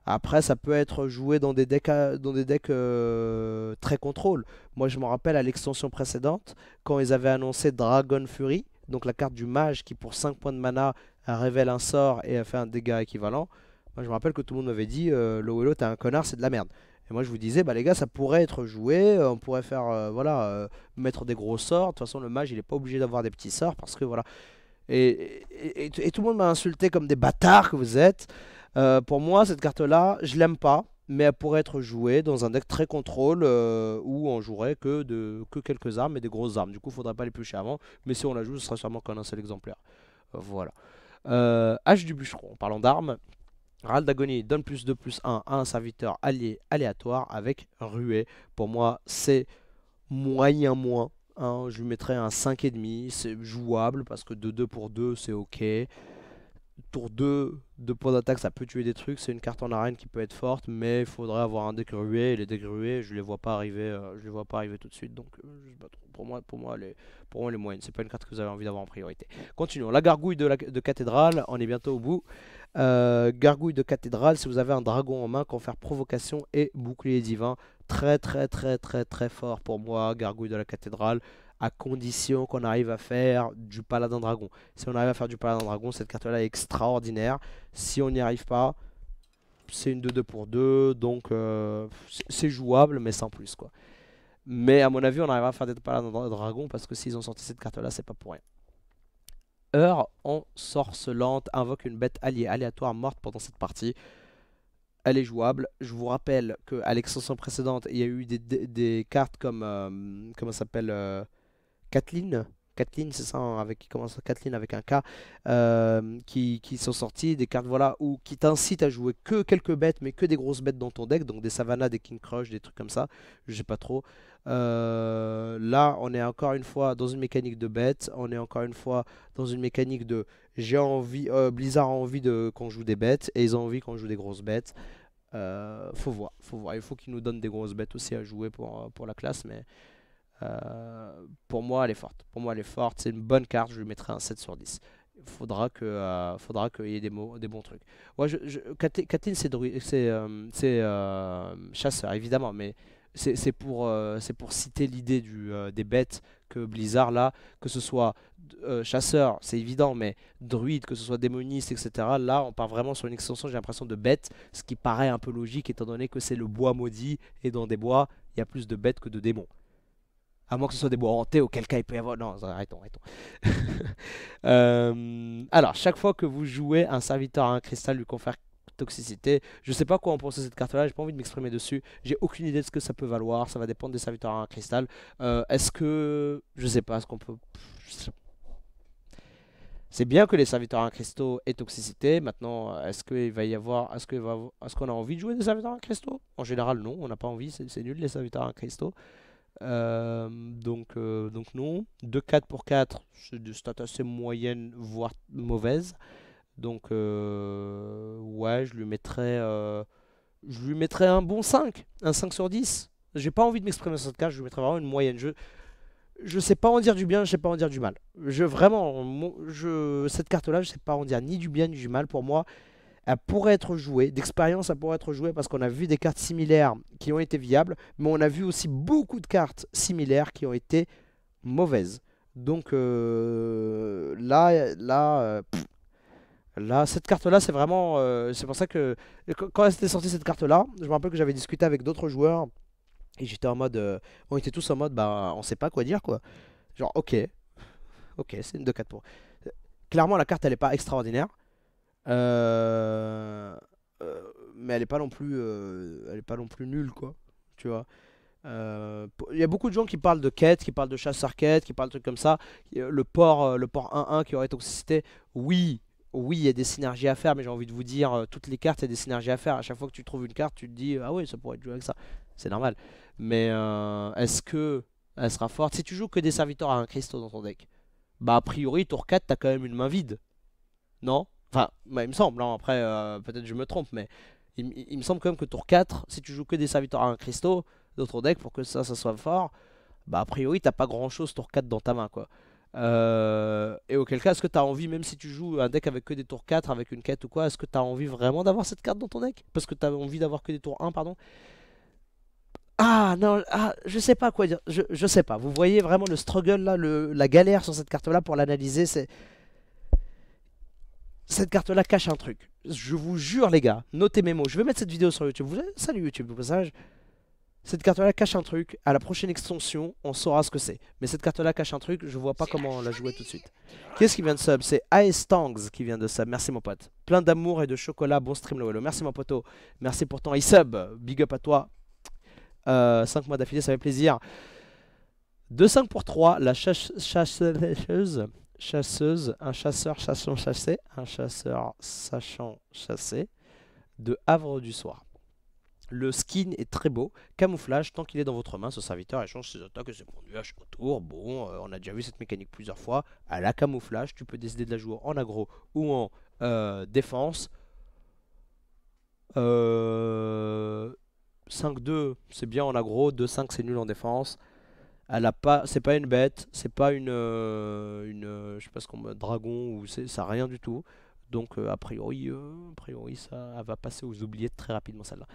Après, ça peut être joué dans des decks, dans des decks euh, très contrôle. Moi, je me rappelle à l'extension précédente, quand ils avaient annoncé Dragon Fury, donc la carte du mage qui, pour 5 points de mana, révèle un sort et a fait un dégât équivalent. Moi, je me rappelle que tout le monde m'avait dit euh, le t'es un connard, c'est de la merde. Et moi, je vous disais, bah les gars, ça pourrait être joué, euh, on pourrait faire, voilà, mettre des gros sorts. De toute façon, le mage, il n'est pas obligé d'avoir des petits sorts parce que, voilà. et tout le monde m'a insulté comme des bâtards que vous êtes. Euh, pour moi, cette carte-là, je l'aime pas, mais elle pourrait être jouée dans un deck très contrôle euh, où on jouerait que, de, que quelques armes et des grosses armes. Du coup, il faudrait pas l'éplucher avant, mais si on la joue, ce sera sûrement qu'un seul exemplaire. Euh, voilà. H du bûcheron, en parlant d'armes. Râle d'agonie donne plus 2 plus 1 à un serviteur allié aléatoire avec ruée. Pour moi, c'est moyen moins. Je lui mettrais un 5,5. C'est jouable parce que de 2 pour 2, c'est ok tour 2, de points d'attaque, ça peut tuer des trucs. C'est une carte en arène qui peut être forte, mais il faudrait avoir un dégrué, Et les dégrués, je les vois pas arriver, euh, je les vois pas arriver tout de suite. Donc, euh, Pour moi, pour moi, les, pour moi, les moyennes. C'est pas une carte que vous avez envie d'avoir en priorité. Continuons. La gargouille de, la, de cathédrale. On est bientôt au bout. Euh, gargouille de cathédrale. Si vous avez un dragon en main, confère faire provocation et bouclier divin. Très, très, très, très, très fort pour moi. Gargouille de la cathédrale à condition qu'on arrive à faire du paladin dragon. Si on arrive à faire du paladin dragon, cette carte-là est extraordinaire. Si on n'y arrive pas, c'est une 2-2 pour 2, donc euh, c'est jouable, mais sans plus. quoi. Mais à mon avis, on arrivera à faire des paladins dragon parce que s'ils ont sorti cette carte-là, c'est pas pour rien. Heure en sorcelante, invoque une bête alliée aléatoire morte pendant cette partie elle est jouable. Je vous rappelle qu'à l'extension précédente, il y a eu des, cartes comme, euh, comment s'appelle, euh, Kathleen, Kathleen, c'est ça, hein, avec, qui commence Kathleen avec un K, euh, qui, sont sortis, des cartes voilà, ou qui t'incitent à jouer que quelques bêtes, mais que des grosses bêtes dans ton deck, donc des Savannah, des King Crush, des trucs comme ça, je sais pas trop. Euh, là, on est encore une fois dans une mécanique de bêtes, on est encore une fois dans une mécanique de j'ai envie, euh, Blizzard a envie de qu'on joue des bêtes, et ils ont envie qu'on joue des grosses bêtes. faut voir, faut voir, il faut qu'ils nous donnent des grosses bêtes aussi à jouer pour, pour la classe, mais euh, pour moi, elle est forte. Pour moi, elle est forte. C'est une bonne carte. Je lui mettrai un 7 sur 10. Faudra que, euh, faudra qu'il y ait des, mots, des bons trucs. Moi, je, c'est euh, chasseur, évidemment, mais c'est pour, pour citer l'idée des bêtes que Blizzard là, que ce soit chasseur, c'est évident, mais druide, que ce soit démoniste, etc. Là, on part vraiment sur une extension, j'ai l'impression, de bête ce qui paraît un peu logique étant donné que c'est le bois maudit et dans des bois, il y a plus de bêtes que de démons. À moins que ce soit des bois hantés, auquel cas il peut y avoir. Non, arrêtons, arrêtons. Euh, alors, chaque fois que vous jouez un serviteur à un cristal, lui confère toxicité. Je sais pas quoi en penser cette carte là, j'ai pas envie de m'exprimer dessus. J'ai aucune idée de ce que ça peut valoir, ça va dépendre des serviteurs à un cristal. Euh, est-ce que. Je sais pas, est-ce qu'on peut. C'est bien que les serviteurs à un cristaux aient toxicité. Maintenant, est-ce qu'il va y avoir. Est-ce qu'on qu'on a envie de jouer des serviteurs à un cristaux En général, non, on n'a pas envie, c'est nul les serviteurs à un cristaux. Euh, donc, euh, donc non. 2-4 pour 4, c'est des stats assez moyennes, voire mauvaises. Donc euh, ouais, je lui mettrais je lui mettrais un bon 5, un 5 sur 10. J'ai pas envie de m'exprimer sur cette carte, je lui mettrais vraiment une moyenne. Je je sais pas en dire du bien, je sais pas en dire du mal. Je vraiment je cette carte là, je sais pas en dire ni du bien ni du mal pour moi elle pourrait être jouée, d'expérience elle pourrait être jouée parce qu'on a vu des cartes similaires qui ont été viables, mais on a vu aussi beaucoup de cartes similaires qui ont été mauvaises. Donc euh, là, là, euh, là, cette carte-là, c'est vraiment, euh, c'est pour ça que quand elle s'était sortie cette carte-là, je me rappelle que j'avais discuté avec d'autres joueurs et j'étais en mode, on était tous en mode, bah, on sait pas quoi dire quoi. Genre, ok, ok, c'est une 2-4 pour. Clairement, la carte, elle est pas extraordinaire. Euh, euh, mais elle est pas non plus, euh, elle est pas non plus nulle quoi, tu vois. Il y a beaucoup de gens qui parlent de quête, qui parlent de chasse quête qui parlent de trucs comme ça. Le port, le port 1-1 qui aurait toxicité, oui, oui, il y a des synergies à faire, mais j'ai envie de vous dire, toutes les cartes, il y a des synergies à faire. À chaque fois que tu trouves une carte, tu te dis, ah oui, ça pourrait être joué avec ça. C'est normal. Mais est-ce que elle sera forte Si tu joues que des serviteurs à un cristaux dans ton deck, bah a priori, tour 4, t'as quand même une main vide. Non Enfin, bah, il me semble, hein, après, euh, peut-être je me trompe, mais il, me semble quand même que tour 4, si tu joues que des serviteurs à un cristaux d'autres decks pour que ça, ça soit fort, bah a priori, t'as pas grand chose tour 4 dans ta main, quoi. Euh, et auquel cas, est-ce que t'as envie, même si tu joues un deck avec que des tours 4, avec une quête ou quoi, est-ce que t'as envie vraiment d'avoir cette carte dans ton deck Parce que t'as envie d'avoir que des tours 1, pardon ah non, ah, je sais pas quoi dire, je, je sais pas. Vous voyez vraiment le struggle là, le, la galère sur cette carte là pour l'analyser, c'est cette carte-là cache un truc. Je vous jure, les gars, notez mes mots. Je vais mettre cette vidéo sur YouTube. Salut YouTube, au passage. Cette carte-là cache un truc. À la prochaine extension, on saura ce que c'est. Mais cette carte-là cache un truc. Je vois pas comment la jouer tout de suite. Qu'est-ce qui vient de sub C'est ice Tangs qui vient de sub. Merci, mon pote. Plein d'amour et de chocolat. Bon stream, Lolo. Merci, mon poteau. Merci pour ton sub. Big up à toi. 5 euh, mois d'affilée, ça fait plaisir. 2-5 pour 3. La chasseuse chasseuse, un chasseur sachant chasser, un chasseur sachant chasser, de Havre du Soir. Le skin est très beau, camouflage, tant qu'il est dans votre main, ce serviteur échange ses attaques et ses points autour. Bon, euh, on a déjà vu cette mécanique plusieurs fois. À la camouflage, tu peux décider de la jouer en agro ou en euh, défense. 5-2, euh, c'est bien en agro, 2-5, c'est nul en défense elle a pas, c'est pas une bête, c'est pas une, euh, euh, je sais pas ce qu'on dragon ou ça rien du tout. Donc euh, a priori, priori ça va passer aux oubliés très rapidement celle-là.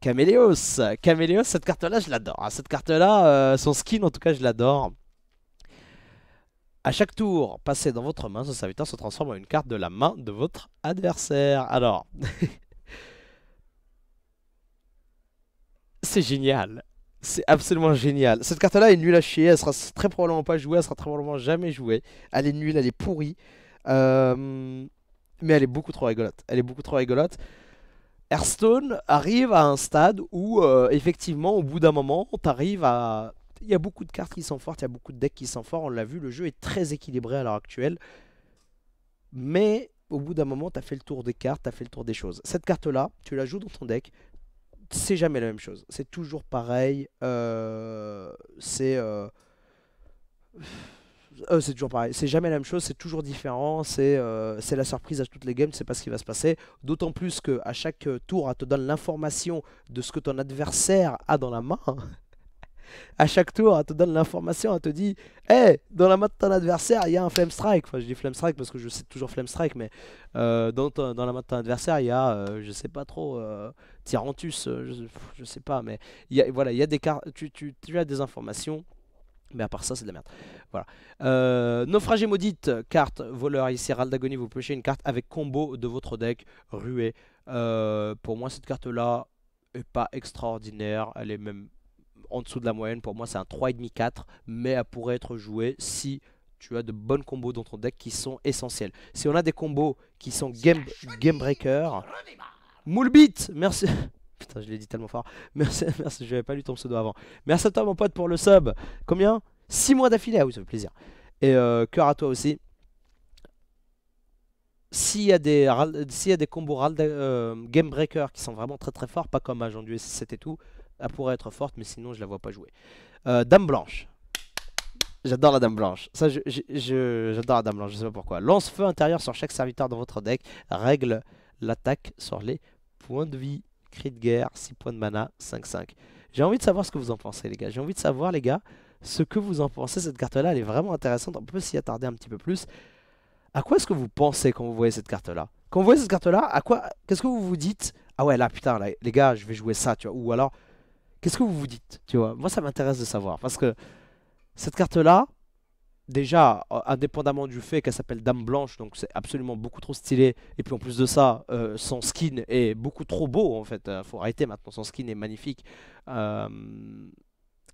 Caméléos Caméléos, cette carte-là, je l'adore. Hein. Cette carte-là, son skin, en tout cas, je l'adore. À chaque tour passé dans votre main, ce serviteur se transforme en une carte de la main de votre adversaire. Alors... C'est génial c'est absolument génial. Cette carte-là est nulle à chier. Elle sera très probablement pas jouée. Elle sera très probablement jamais jouée. Elle est nulle, elle est pourrie. Euh, mais elle est beaucoup trop rigolote. Elle est beaucoup trop rigolote. Hearthstone arrive à un stade où, euh, effectivement, au bout d'un moment, t'arrive à... Il y a beaucoup de cartes qui sont fortes, il y a beaucoup de decks qui sont forts, on l'a vu, le jeu est très équilibré à l'heure actuelle. Mais au bout d'un moment, t'as fait le tour des cartes, t'as fait le tour des choses. Cette carte-là, tu la joues dans ton deck, c'est jamais la même chose. C'est toujours pareil. Euh, c'est euh, euh, c'est toujours pareil. C'est jamais la même chose. C'est toujours différent. C'est la surprise à toutes les games. C'est pas ce qui va se passer. D'autant plus que à chaque tour, elle te donne l'information de ce que ton adversaire a dans la main à chaque tour, elle te donne l'information, elle te dit Hé, dans la main de ton adversaire, il y a un flame strike. Enfin, je dis flame strike parce que je sais toujours flame strike, mais euh, dans, la main de ton adversaire, il y a, euh, je sais pas trop, euh, Tyrantus, euh, je, sais pas, mais il voilà, il y a des cartes, tu, as des informations. Mais à part ça, c'est de la merde. Voilà. naufragé maudite, carte voleur. Ici, d'agonie vous pêchez une carte avec combo de votre deck, ruée. pour moi, cette carte-là est pas extraordinaire. Elle est même en dessous de la moyenne. Pour moi, c'est un 3,5-4, mais elle pourrait être jouée si tu as de bonnes combos dans ton deck qui sont essentiels Si on a des combos qui sont game, game breaker, Moulbit, merci. Putain, je l'ai dit tellement fort. Merci, merci, je n'avais pas lu ton pseudo avant. Merci à toi, mon pote, pour le sub. Combien 6 mois d'affilée, ah oui, ça fait plaisir. Et euh, cœur à toi aussi. S'il y, a des, y a des combos euh, game breaker qui sont vraiment très très forts, pas comme Agent du S7 et tout, elle pourrait être forte, mais sinon je la vois pas jouer. Euh, dame blanche. J'adore la dame blanche. Ça, j'adore la dame blanche, je sais pas pourquoi. Lance feu intérieur sur chaque serviteur dans votre deck. Règle l'attaque sur les points de vie. Cri de guerre, 6 points de mana, 5-5. J'ai envie de savoir ce que vous en pensez, les gars. J'ai envie de savoir, les gars, ce que vous en pensez. Cette carte-là, elle est vraiment intéressante. On peut s'y attarder un petit peu plus. À quoi est-ce que vous pensez quand vous voyez cette carte-là Quand vous voyez cette carte-là, à quoi Qu'est-ce que vous vous dites Ah ouais, là, putain, les gars, je vais jouer ça, tu vois. Ou alors, Qu'est-ce que vous vous dites Tu vois, moi ça m'intéresse de savoir parce que cette carte-là, déjà, euh, indépendamment du fait qu'elle s'appelle Dame Blanche, donc c'est absolument beaucoup trop stylé. Et puis en plus de ça, euh, son skin est beaucoup trop beau en fait. il euh, faut arrêter maintenant, son skin est magnifique.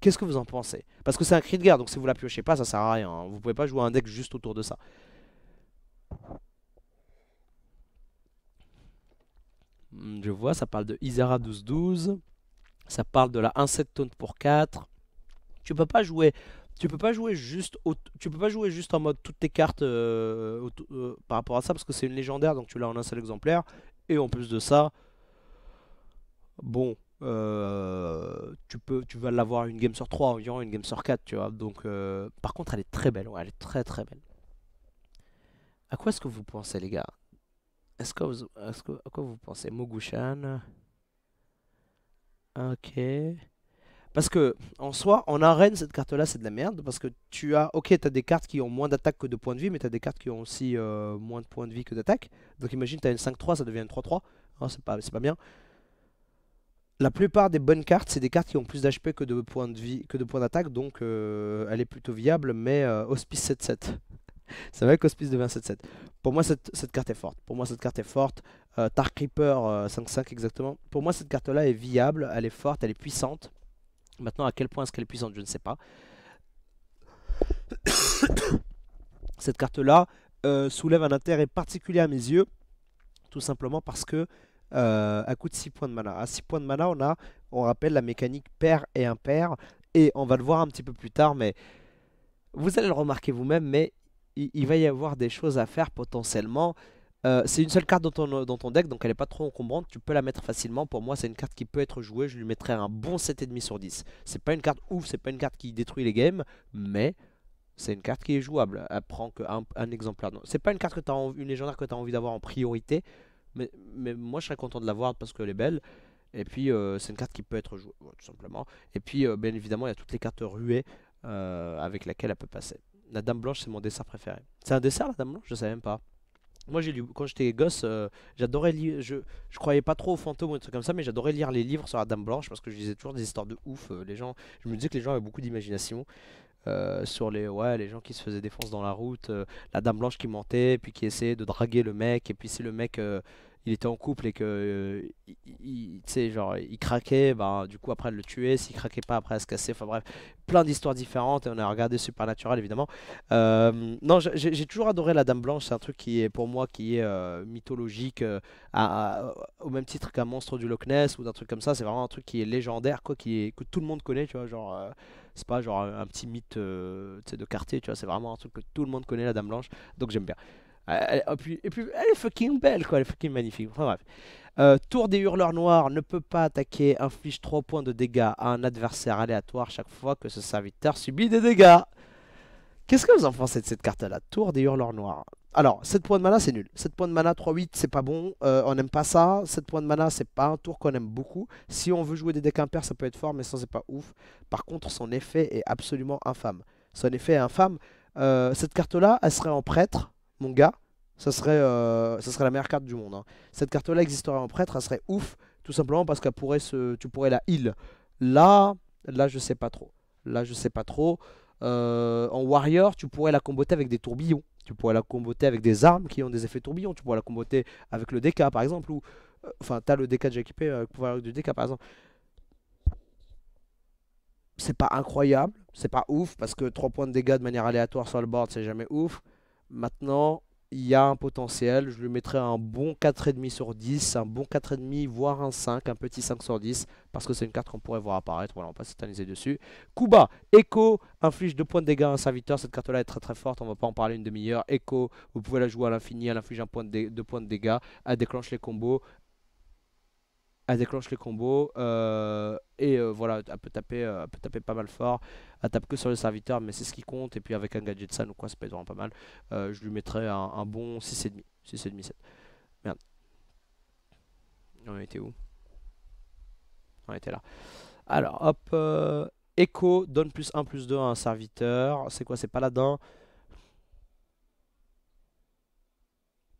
Qu'est-ce que vous en pensez Parce que c'est un cri de guerre, donc si vous la piochez pas, ça sert à rien. vous hein. Vous pouvez pas jouer un deck juste autour de ça. Hmm, je vois, ça parle de 12-12... Ça parle de la 1-7 taunt pour 4. Tu peux pas jouer tu peux pas jouer juste tu peux pas jouer juste en mode toutes tes cartes euh, euh, par rapport à ça parce que c'est une légendaire donc tu l'as en un seul exemplaire et en plus de ça bon euh, tu peux tu vas l'avoir une game sur 3 environ une game sur 4 tu vois donc par contre elle est très belle elle est très très belle à quoi est-ce que vous pensez les gars est-ce que, est que à quoi vous pensez Mogushan Ok. Parce que, en soi, en arène, cette carte-là, c'est de la merde. Parce que tu as, ok, tu des cartes qui ont moins d'attaque que de points de vie, mais tu as des cartes qui ont aussi euh, moins de points de vie que d'attaque. Donc imagine, tu as une 5-3, ça devient une 3-3. c'est pas, pas bien. La plupart des bonnes cartes, c'est des cartes qui ont plus d'HP que de points de vie, que de points d'attaque, donc euh, elle est plutôt viable, mais hospice euh, 7-7. C'est vrai, qu'Hospice de 27-7. Pour moi, cette, carte est forte. Pour moi, cette carte est forte. Euh, Tar Creeper 5-5 euh, exactement. Pour moi, cette carte-là est viable, elle est forte, elle est puissante. Maintenant, à quel point est-ce qu'elle est puissante, je ne sais pas. cette carte-là euh, soulève un intérêt particulier à mes yeux, tout simplement parce que elle coûte 6 points de mana. À 6 points de mana, on a, on rappelle, la mécanique pair et impair. Et on va le voir un petit peu plus tard, mais vous allez le remarquer vous-même, mais il, va y avoir des choses à faire potentiellement. Euh, c'est une seule carte dans ton, deck, donc elle n'est pas trop encombrante, tu peux la mettre facilement. Pour moi, c'est une carte qui peut être jouée, je lui mettrais un bon 7,5 sur 10. C'est pas une carte ouf, c'est pas une carte qui détruit les games, mais c'est une carte qui est jouable. Elle prend qu'un un exemplaire. C'est pas une carte une légendaire que tu as envie d'avoir en priorité, mais, moi je serais content de l'avoir parce qu'elle est belle. Et puis euh, c'est une carte qui peut être jouée, tout simplement. Et puis euh, bien évidemment, il y a toutes les cartes ruées avec lesquelles elle peut passer la dame blanche, c'est mon dessert préféré. C'est un dessert, la dame blanche Je savais même pas. Moi, j'ai lu, quand j'étais gosse, euh, j'adorais lire. Je, croyais pas trop aux fantômes ou des trucs comme ça, mais j'adorais lire les livres sur la Dame Blanche parce que je lisais toujours des histoires de ouf. Euh, les gens, je me disais que les gens avaient beaucoup d'imagination. Euh, sur les, ouais, les gens qui se faisaient défense dans la route, la Dame Blanche qui mentait, puis qui essayait de draguer le mec, et puis si le mec il était en couple et que euh, sais genre il craquait ben, du coup après de le tuer s'il craquait pas après à se casser enfin bref plein d'histoires différentes et on a regardé Supernatural évidemment euh, non j'ai toujours adoré la Dame Blanche c'est un truc qui est pour moi qui est euh, mythologique au même titre qu'un monstre du Loch Ness ou d'un truc comme ça c'est vraiment un truc qui est légendaire quoi qui est, que tout le monde connaît tu vois genre c'est pas genre un petit mythe de quartier tu vois c'est vraiment un truc que tout le monde connaît la Dame Blanche donc j'aime bien Oh, et, puis, elle est fucking belle, quoi. Elle est fucking magnifique. bref. Euh, tour des hurleurs noirs ne peut pas attaquer, inflige 3 points de dégâts à un adversaire aléatoire chaque fois que ce serviteur subit des dégâts. Qu'est-ce que vous en pensez de cette carte-là Tour des hurleurs noirs. Alors, 7 points de mana, c'est nul. 7 points de mana, 3-8, c'est pas bon. Euh, on n'aime pas ça. 7 points de mana, c'est pas un tour qu'on aime beaucoup. Si on veut jouer des decks impairs, ça peut être fort, mais ça, c'est pas ouf. Par contre, son effet est absolument infâme. Son effet est infâme. Euh, cette carte-là, elle serait en prêtre mon gars, ça serait, euh, ça serait la meilleure carte du monde. Hein. Cette carte-là existerait en prêtre, ça serait ouf, tout simplement parce qu'elle pourrait se, tu pourrais la heal. Là, là je sais pas trop. Là je sais pas trop. Euh, en warrior, tu pourrais la comboter avec des tourbillons. Tu pourrais la comboter avec des armes qui ont des effets tourbillons. Tu pourrais la comboter avec le DK par exemple. Ou, euh, enfin, tu t'as le DK déjà équipé avec pouvoir du DK par exemple. C'est pas incroyable, c'est pas ouf parce que 3 points de dégâts de manière aléatoire sur le board, c'est jamais ouf. Maintenant, il y a un potentiel. Je lui mettrai un bon 4,5 sur 10, un bon 4,5, voire un 5, un petit 5 sur 10, parce que c'est une carte qu'on pourrait voir apparaître. Voilà, on pas s'étaliser dessus. Kuba, Echo, inflige 2 points de dégâts à un serviteur. Cette carte-là est très très forte, on va pas en parler une demi-heure. Echo, vous pouvez la jouer à l'infini, elle inflige 2 points de dégâts, elle déclenche les combos, elle déclenche les combos euh, et euh, voilà elle peut taper euh, peut pas mal fort elle tape que sur le serviteur mais c'est ce qui compte et puis avec un gadget san ou quoi ça peut être vraiment pas mal je lui mettrais un, bon 6,5 6,5 7 merde on était où on était là alors hop Echo donne plus 1 plus 2 à un serviteur c'est quoi c'est paladin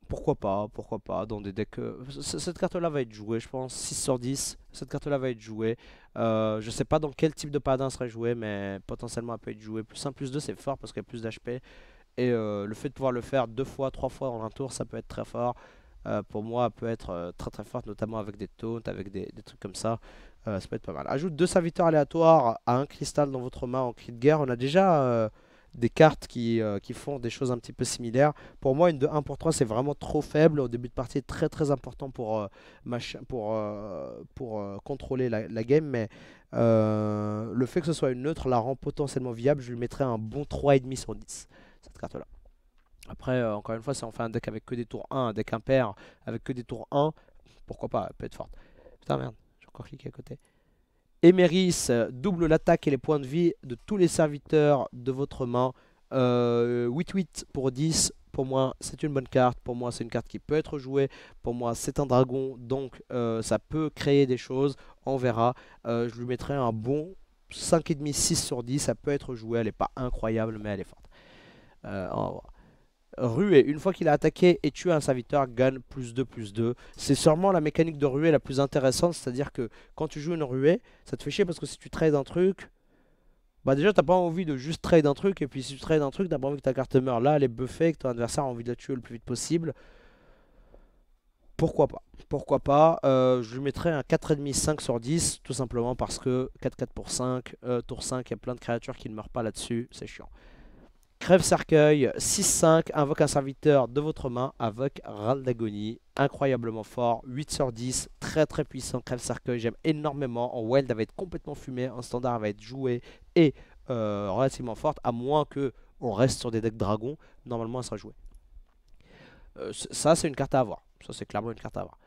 pourquoi pas, pourquoi pas, dans des decks... Euh, cette carte-là va être jouée, je pense, 6 sur 10, cette carte-là va être jouée. Je euh, je sais pas dans quel type de paladin serait jouée, mais potentiellement elle peut être jouée. Plus 1, plus 2, c'est fort parce qu'il y a plus d'HP. Et euh, le fait de pouvoir le faire deux fois, trois fois en un tour, ça peut être très fort. pour moi, elle peut être très très forte, notamment avec des taunts, avec des, trucs comme ça. ça peut être pas mal. Ajoute deux serviteurs aléatoires à un cristal dans votre main en cri de guerre. On a déjà des cartes euh, qui, font des choses un petit peu similaires. Pour moi, une de 1 pour 3, c'est vraiment trop faible. Au début de partie, très très important pour, euh, pour, euh, pour contrôler la, game. Mais le fait que ce soit une neutre la rend potentiellement viable. Je lui mettrais un bon 3,5 sur 10, cette carte-là. Après, encore une fois, si on fait un deck avec que des tours 1, un deck impair avec que des tours 1, pourquoi pas, elle peut être forte. Putain, merde, j'ai encore cliqué à côté. Emeris double l'attaque et les points de vie de tous les serviteurs de votre main. 8-8 euh, pour 10, pour moi c'est une bonne carte, pour moi c'est une carte qui peut être jouée, pour moi c'est un dragon, donc euh, ça peut créer des choses, on verra. Euh, je lui mettrai un bon 5,5, 6 sur 10, ça peut être joué, elle n'est pas incroyable mais elle est forte. on Ruée, une fois qu'il a attaqué et tué un serviteur, gagne plus 2, plus 2. C'est sûrement la mécanique de ruée la plus intéressante, c'est-à-dire que quand tu joues une ruée, ça te fait chier parce que si tu trades un truc, bah déjà t'as pas envie de juste trade un truc, et puis si tu trades un truc, t'as pas envie que ta carte meure. Là, elle est buffée, que ton adversaire a envie de la tuer le plus vite possible. Pourquoi pas Pourquoi pas euh, Je lui mettrais un 4,5, 5 sur 10, tout simplement parce que 4, 4 pour 5, euh, tour 5, il y a plein de créatures qui ne meurent pas là-dessus, c'est chiant. Crève cercueil, 6-5, invoque un serviteur de votre main avec Râle d'agonie. Incroyablement fort, 8 sur 10, très très puissant, crève cercueil, j'aime énormément. En wild, elle va être complètement fumée, en standard, elle va être jouée et euh, relativement forte, à moins que on reste sur des decks dragons, normalement elle sera jouée. Euh, ça c'est une carte à avoir, ça c'est clairement une carte à avoir.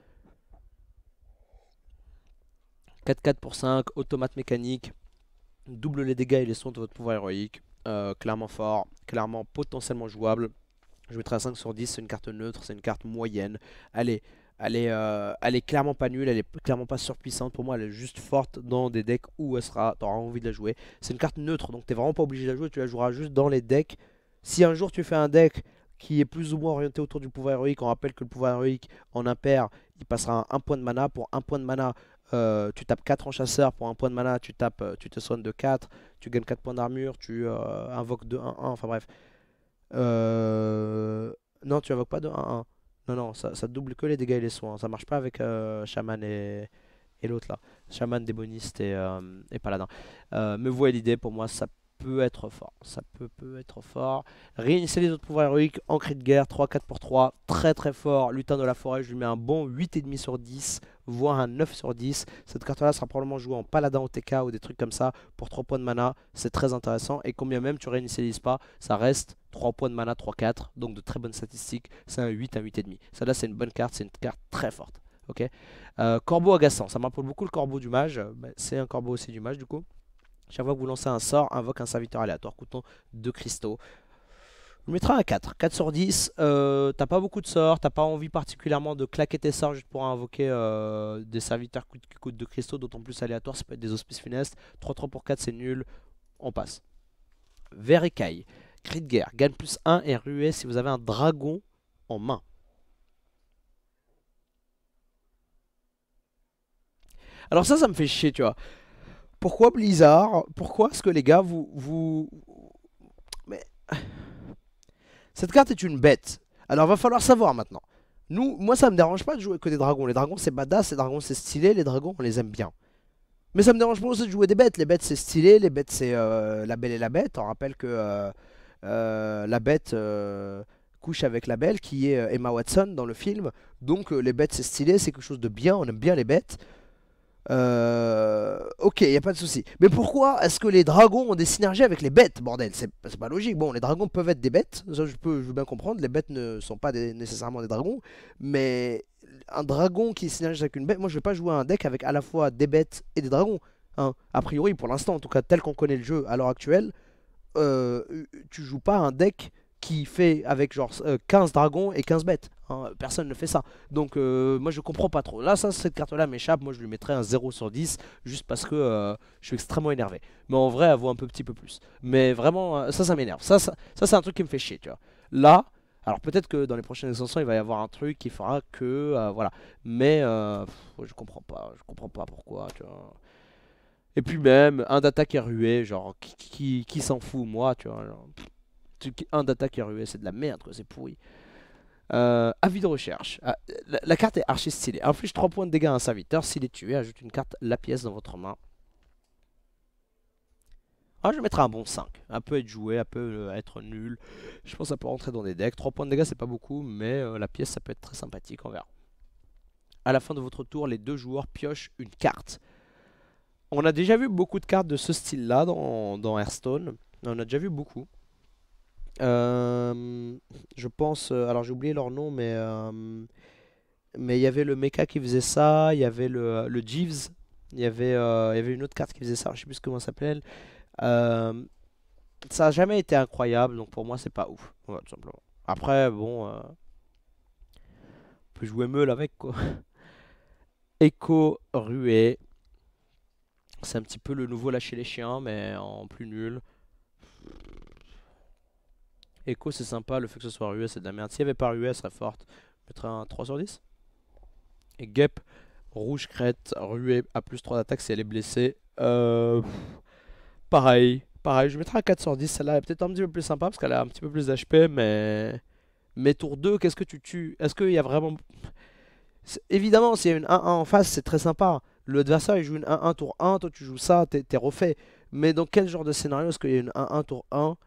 4-4 pour 5, automate mécanique, double les dégâts et les sons de votre pouvoir héroïque. Euh, clairement fort, clairement potentiellement jouable. Je mettrai 5 sur 10, c'est une carte neutre, c'est une carte moyenne. Euh, elle est, clairement pas nulle, elle est clairement pas surpuissante. Pour moi, elle est juste forte dans des decks où elle sera, envie de la jouer. C'est une carte neutre, donc t'es vraiment pas obligé de la jouer, tu la joueras juste dans les decks. Si un jour tu fais un deck qui est plus ou moins orienté autour du pouvoir héroïque. On rappelle que le pouvoir héroïque en impair, il passera un point de mana. Pour un point de mana, euh, tu tapes 4 en chasseur pour un point de mana, tu tapes, euh, tu te soignes de 4, tu gagnes 4 points d'armure, tu euh, invoques 2 1-1, enfin bref. Non, tu invoques pas 2 1-1. Non, non, ça, ça, double que les dégâts et les soins. Ça marche pas avec Shaman et, et l'autre là. Shaman, démoniste et, et paladin. me voyez l'idée, pour moi, ça peut être fort. Ça peut, être fort. Réinitialiser les autres pouvoirs héroïques, en cri de guerre, 3-4 pour 3, très très fort. Lutin de la forêt, je lui mets un bon 8,5 sur 10 voire un 9 sur 10. Cette carte-là sera probablement jouée en paladin au TK ou des trucs comme ça pour 3 points de mana. C'est très intéressant. Et combien même tu réinitialises pas, ça reste 3 points de mana, 3-4. Donc de très bonnes statistiques. C'est un 8, un 8,5. Celle-là, c'est une bonne carte. C'est une carte très forte. Ok. Euh, corbeau agaçant. Ça rappelle beaucoup le corbeau du mage. Bah, c'est un corbeau aussi du mage du coup. Chaque fois que vous lancez un sort, invoque un serviteur aléatoire coûtant 2 cristaux. Je mettrai un 4. 4 sur 10. Euh, t'as pas beaucoup de sorts, t'as pas envie particulièrement de claquer tes sorts juste pour invoquer euh, des serviteurs qui coûtent de cristaux, d'autant plus aléatoires, ça peut être des hospices funestes. 3-3 pour 4, c'est nul. On passe. Vert écaille. Cri de guerre. Gagne plus 1 et ruée si vous avez un dragon en main. Alors ça, ça me fait chier, tu vois. Pourquoi Blizzard Pourquoi est-ce que les gars, vous... vous... Mais... Cette carte est une bête. Alors il va falloir savoir maintenant. Nous, moi ça me dérange pas de jouer que des dragons. Les dragons c'est badass, les dragons c'est stylé, les dragons on les aime bien. Mais ça me dérange pas aussi de jouer des bêtes. Les bêtes c'est stylé, les bêtes c'est euh, la belle et la bête. On rappelle que euh, euh, la bête couche avec la belle qui est Emma Watson dans le film. Donc les bêtes c'est stylé, c'est quelque chose de bien, on aime bien les bêtes. Euh, ok, il n'y a pas de souci. Mais pourquoi est-ce que les dragons ont des synergies avec les bêtes Bordel, c'est pas logique. Bon, les dragons peuvent être des bêtes, ça je, peux, je bien comprendre. Les bêtes ne sont pas des, nécessairement des dragons. Mais un dragon qui synergise avec une bête, moi je vais pas jouer à un deck avec à la fois des bêtes et des dragons. Hein. A priori, pour l'instant, en tout cas, tel qu'on connaît le jeu à l'heure actuelle, euh, tu joues pas un deck qui fait avec genre 15 euh, dragons et 15 bêtes. Hein. personne ne fait ça. Donc euh, moi je comprends pas trop. Là, ça, cette carte-là m'échappe. Moi je lui mettrais un 0 sur 10 juste parce que euh, je suis extrêmement énervé. Mais en vrai, elle vaut un peu, petit peu plus. Mais vraiment, ça, ça m'énerve. Ça, ça, ça c'est un truc qui me fait chier, Là, alors peut-être que dans les prochaines extensions, il va y avoir un truc qui fera que... voilà. Mais je comprends pas. Je comprends pas pourquoi, Et puis même, un d'attaque est rué, genre, qui, qui, qui s'en fout, moi, tu vois un d'attaqueur US, c'est de la merde, c'est pourri. Euh, avis de recherche. Ah, la, carte est archi stylée. Inflige 3 points de dégâts à un serviteur. S'il est tué, ajoute une carte, la pièce dans votre main. Ah, je mettrai un bon 5. Un peu être joué, un peu euh, être nul Je pense que ça peut rentrer dans des decks. 3 points de dégâts, c'est pas beaucoup, mais euh, la pièce, ça peut être très sympathique, on verra. À la fin de votre tour, les deux joueurs piochent une carte. On a déjà vu beaucoup de cartes de ce style-là dans, Hearthstone. On a déjà vu beaucoup. Euh, je pense, euh, alors j'ai oublié leur nom, mais euh, mais il y avait le Mecha qui faisait ça, il y avait le, le Jeeves, il y avait, y avait une autre carte qui faisait ça, je sais plus comment ça s'appelait. ça n'a jamais été incroyable, donc pour moi c'est pas ouf, Après, bon, on peut jouer meule avec quoi. Echo Ruée, c'est un petit peu le nouveau lâcher les chiens, mais en plus nul. Echo c'est sympa, le fait que ce soit US c'est de la merde. S'il n'y avait pas US serait forte, je mettrais un 3 sur 10. Et Gep, rouge crête, ruée à plus 3 d'attaque si elle est blessée. Euh, pareil, pareil, je mettrais un 4 sur 10. Celle-là est peut-être un petit peu plus sympa parce qu'elle a un petit peu plus d'HP, mais. Mais tour 2, qu'est-ce que tu tues Est-ce qu'il y a vraiment. Évidemment, s'il y a une 1-1 en face, c'est très sympa. L'adversaire il joue une 1-1 tour 1, toi tu joues ça, t'es refait. Mais dans quel genre de scénario est-ce qu'il y a une 1-1 tour 1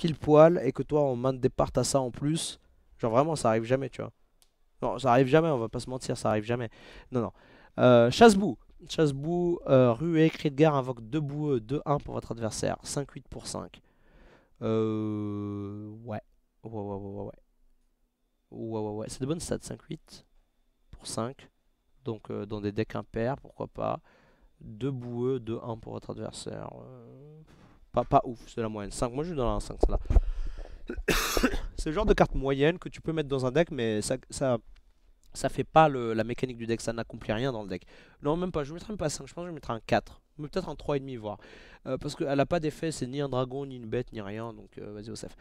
pile poil et que toi en main de départ t'as ça en plus, genre vraiment ça arrive jamais, tu vois. Non, ça arrive jamais, on va pas se mentir, ça arrive jamais. Non, non. Euh, chasse chasse euh, ruée, cri de guerre, invoque 2 boueux, 2-1 pour votre adversaire, 5-8 pour 5. Euh... Ouais. Ouais, ouais, ouais, ouais, ouais. Ouais, ouais, ouais. C'est de bonnes stats, 5-8 pour 5. Donc euh, dans des decks impairs, pourquoi pas. 2 boueux, 2-1 pour votre adversaire. Euh, pas, pas ouf, c'est la moyenne. 5, moi je donne un 5, ça c'est le genre de carte moyenne que tu peux mettre dans un deck, mais ça, ça, ça fait pas la mécanique du deck, ça n'accomplit rien dans le deck. Non, même pas, je mettrai même pas 5, je pense que je mettrai un 4. peut-être un 3,5 voire. Euh, parce parce qu'elle a pas d'effet, c'est ni un dragon, ni une bête, ni rien. Donc euh, vas-y, Osef.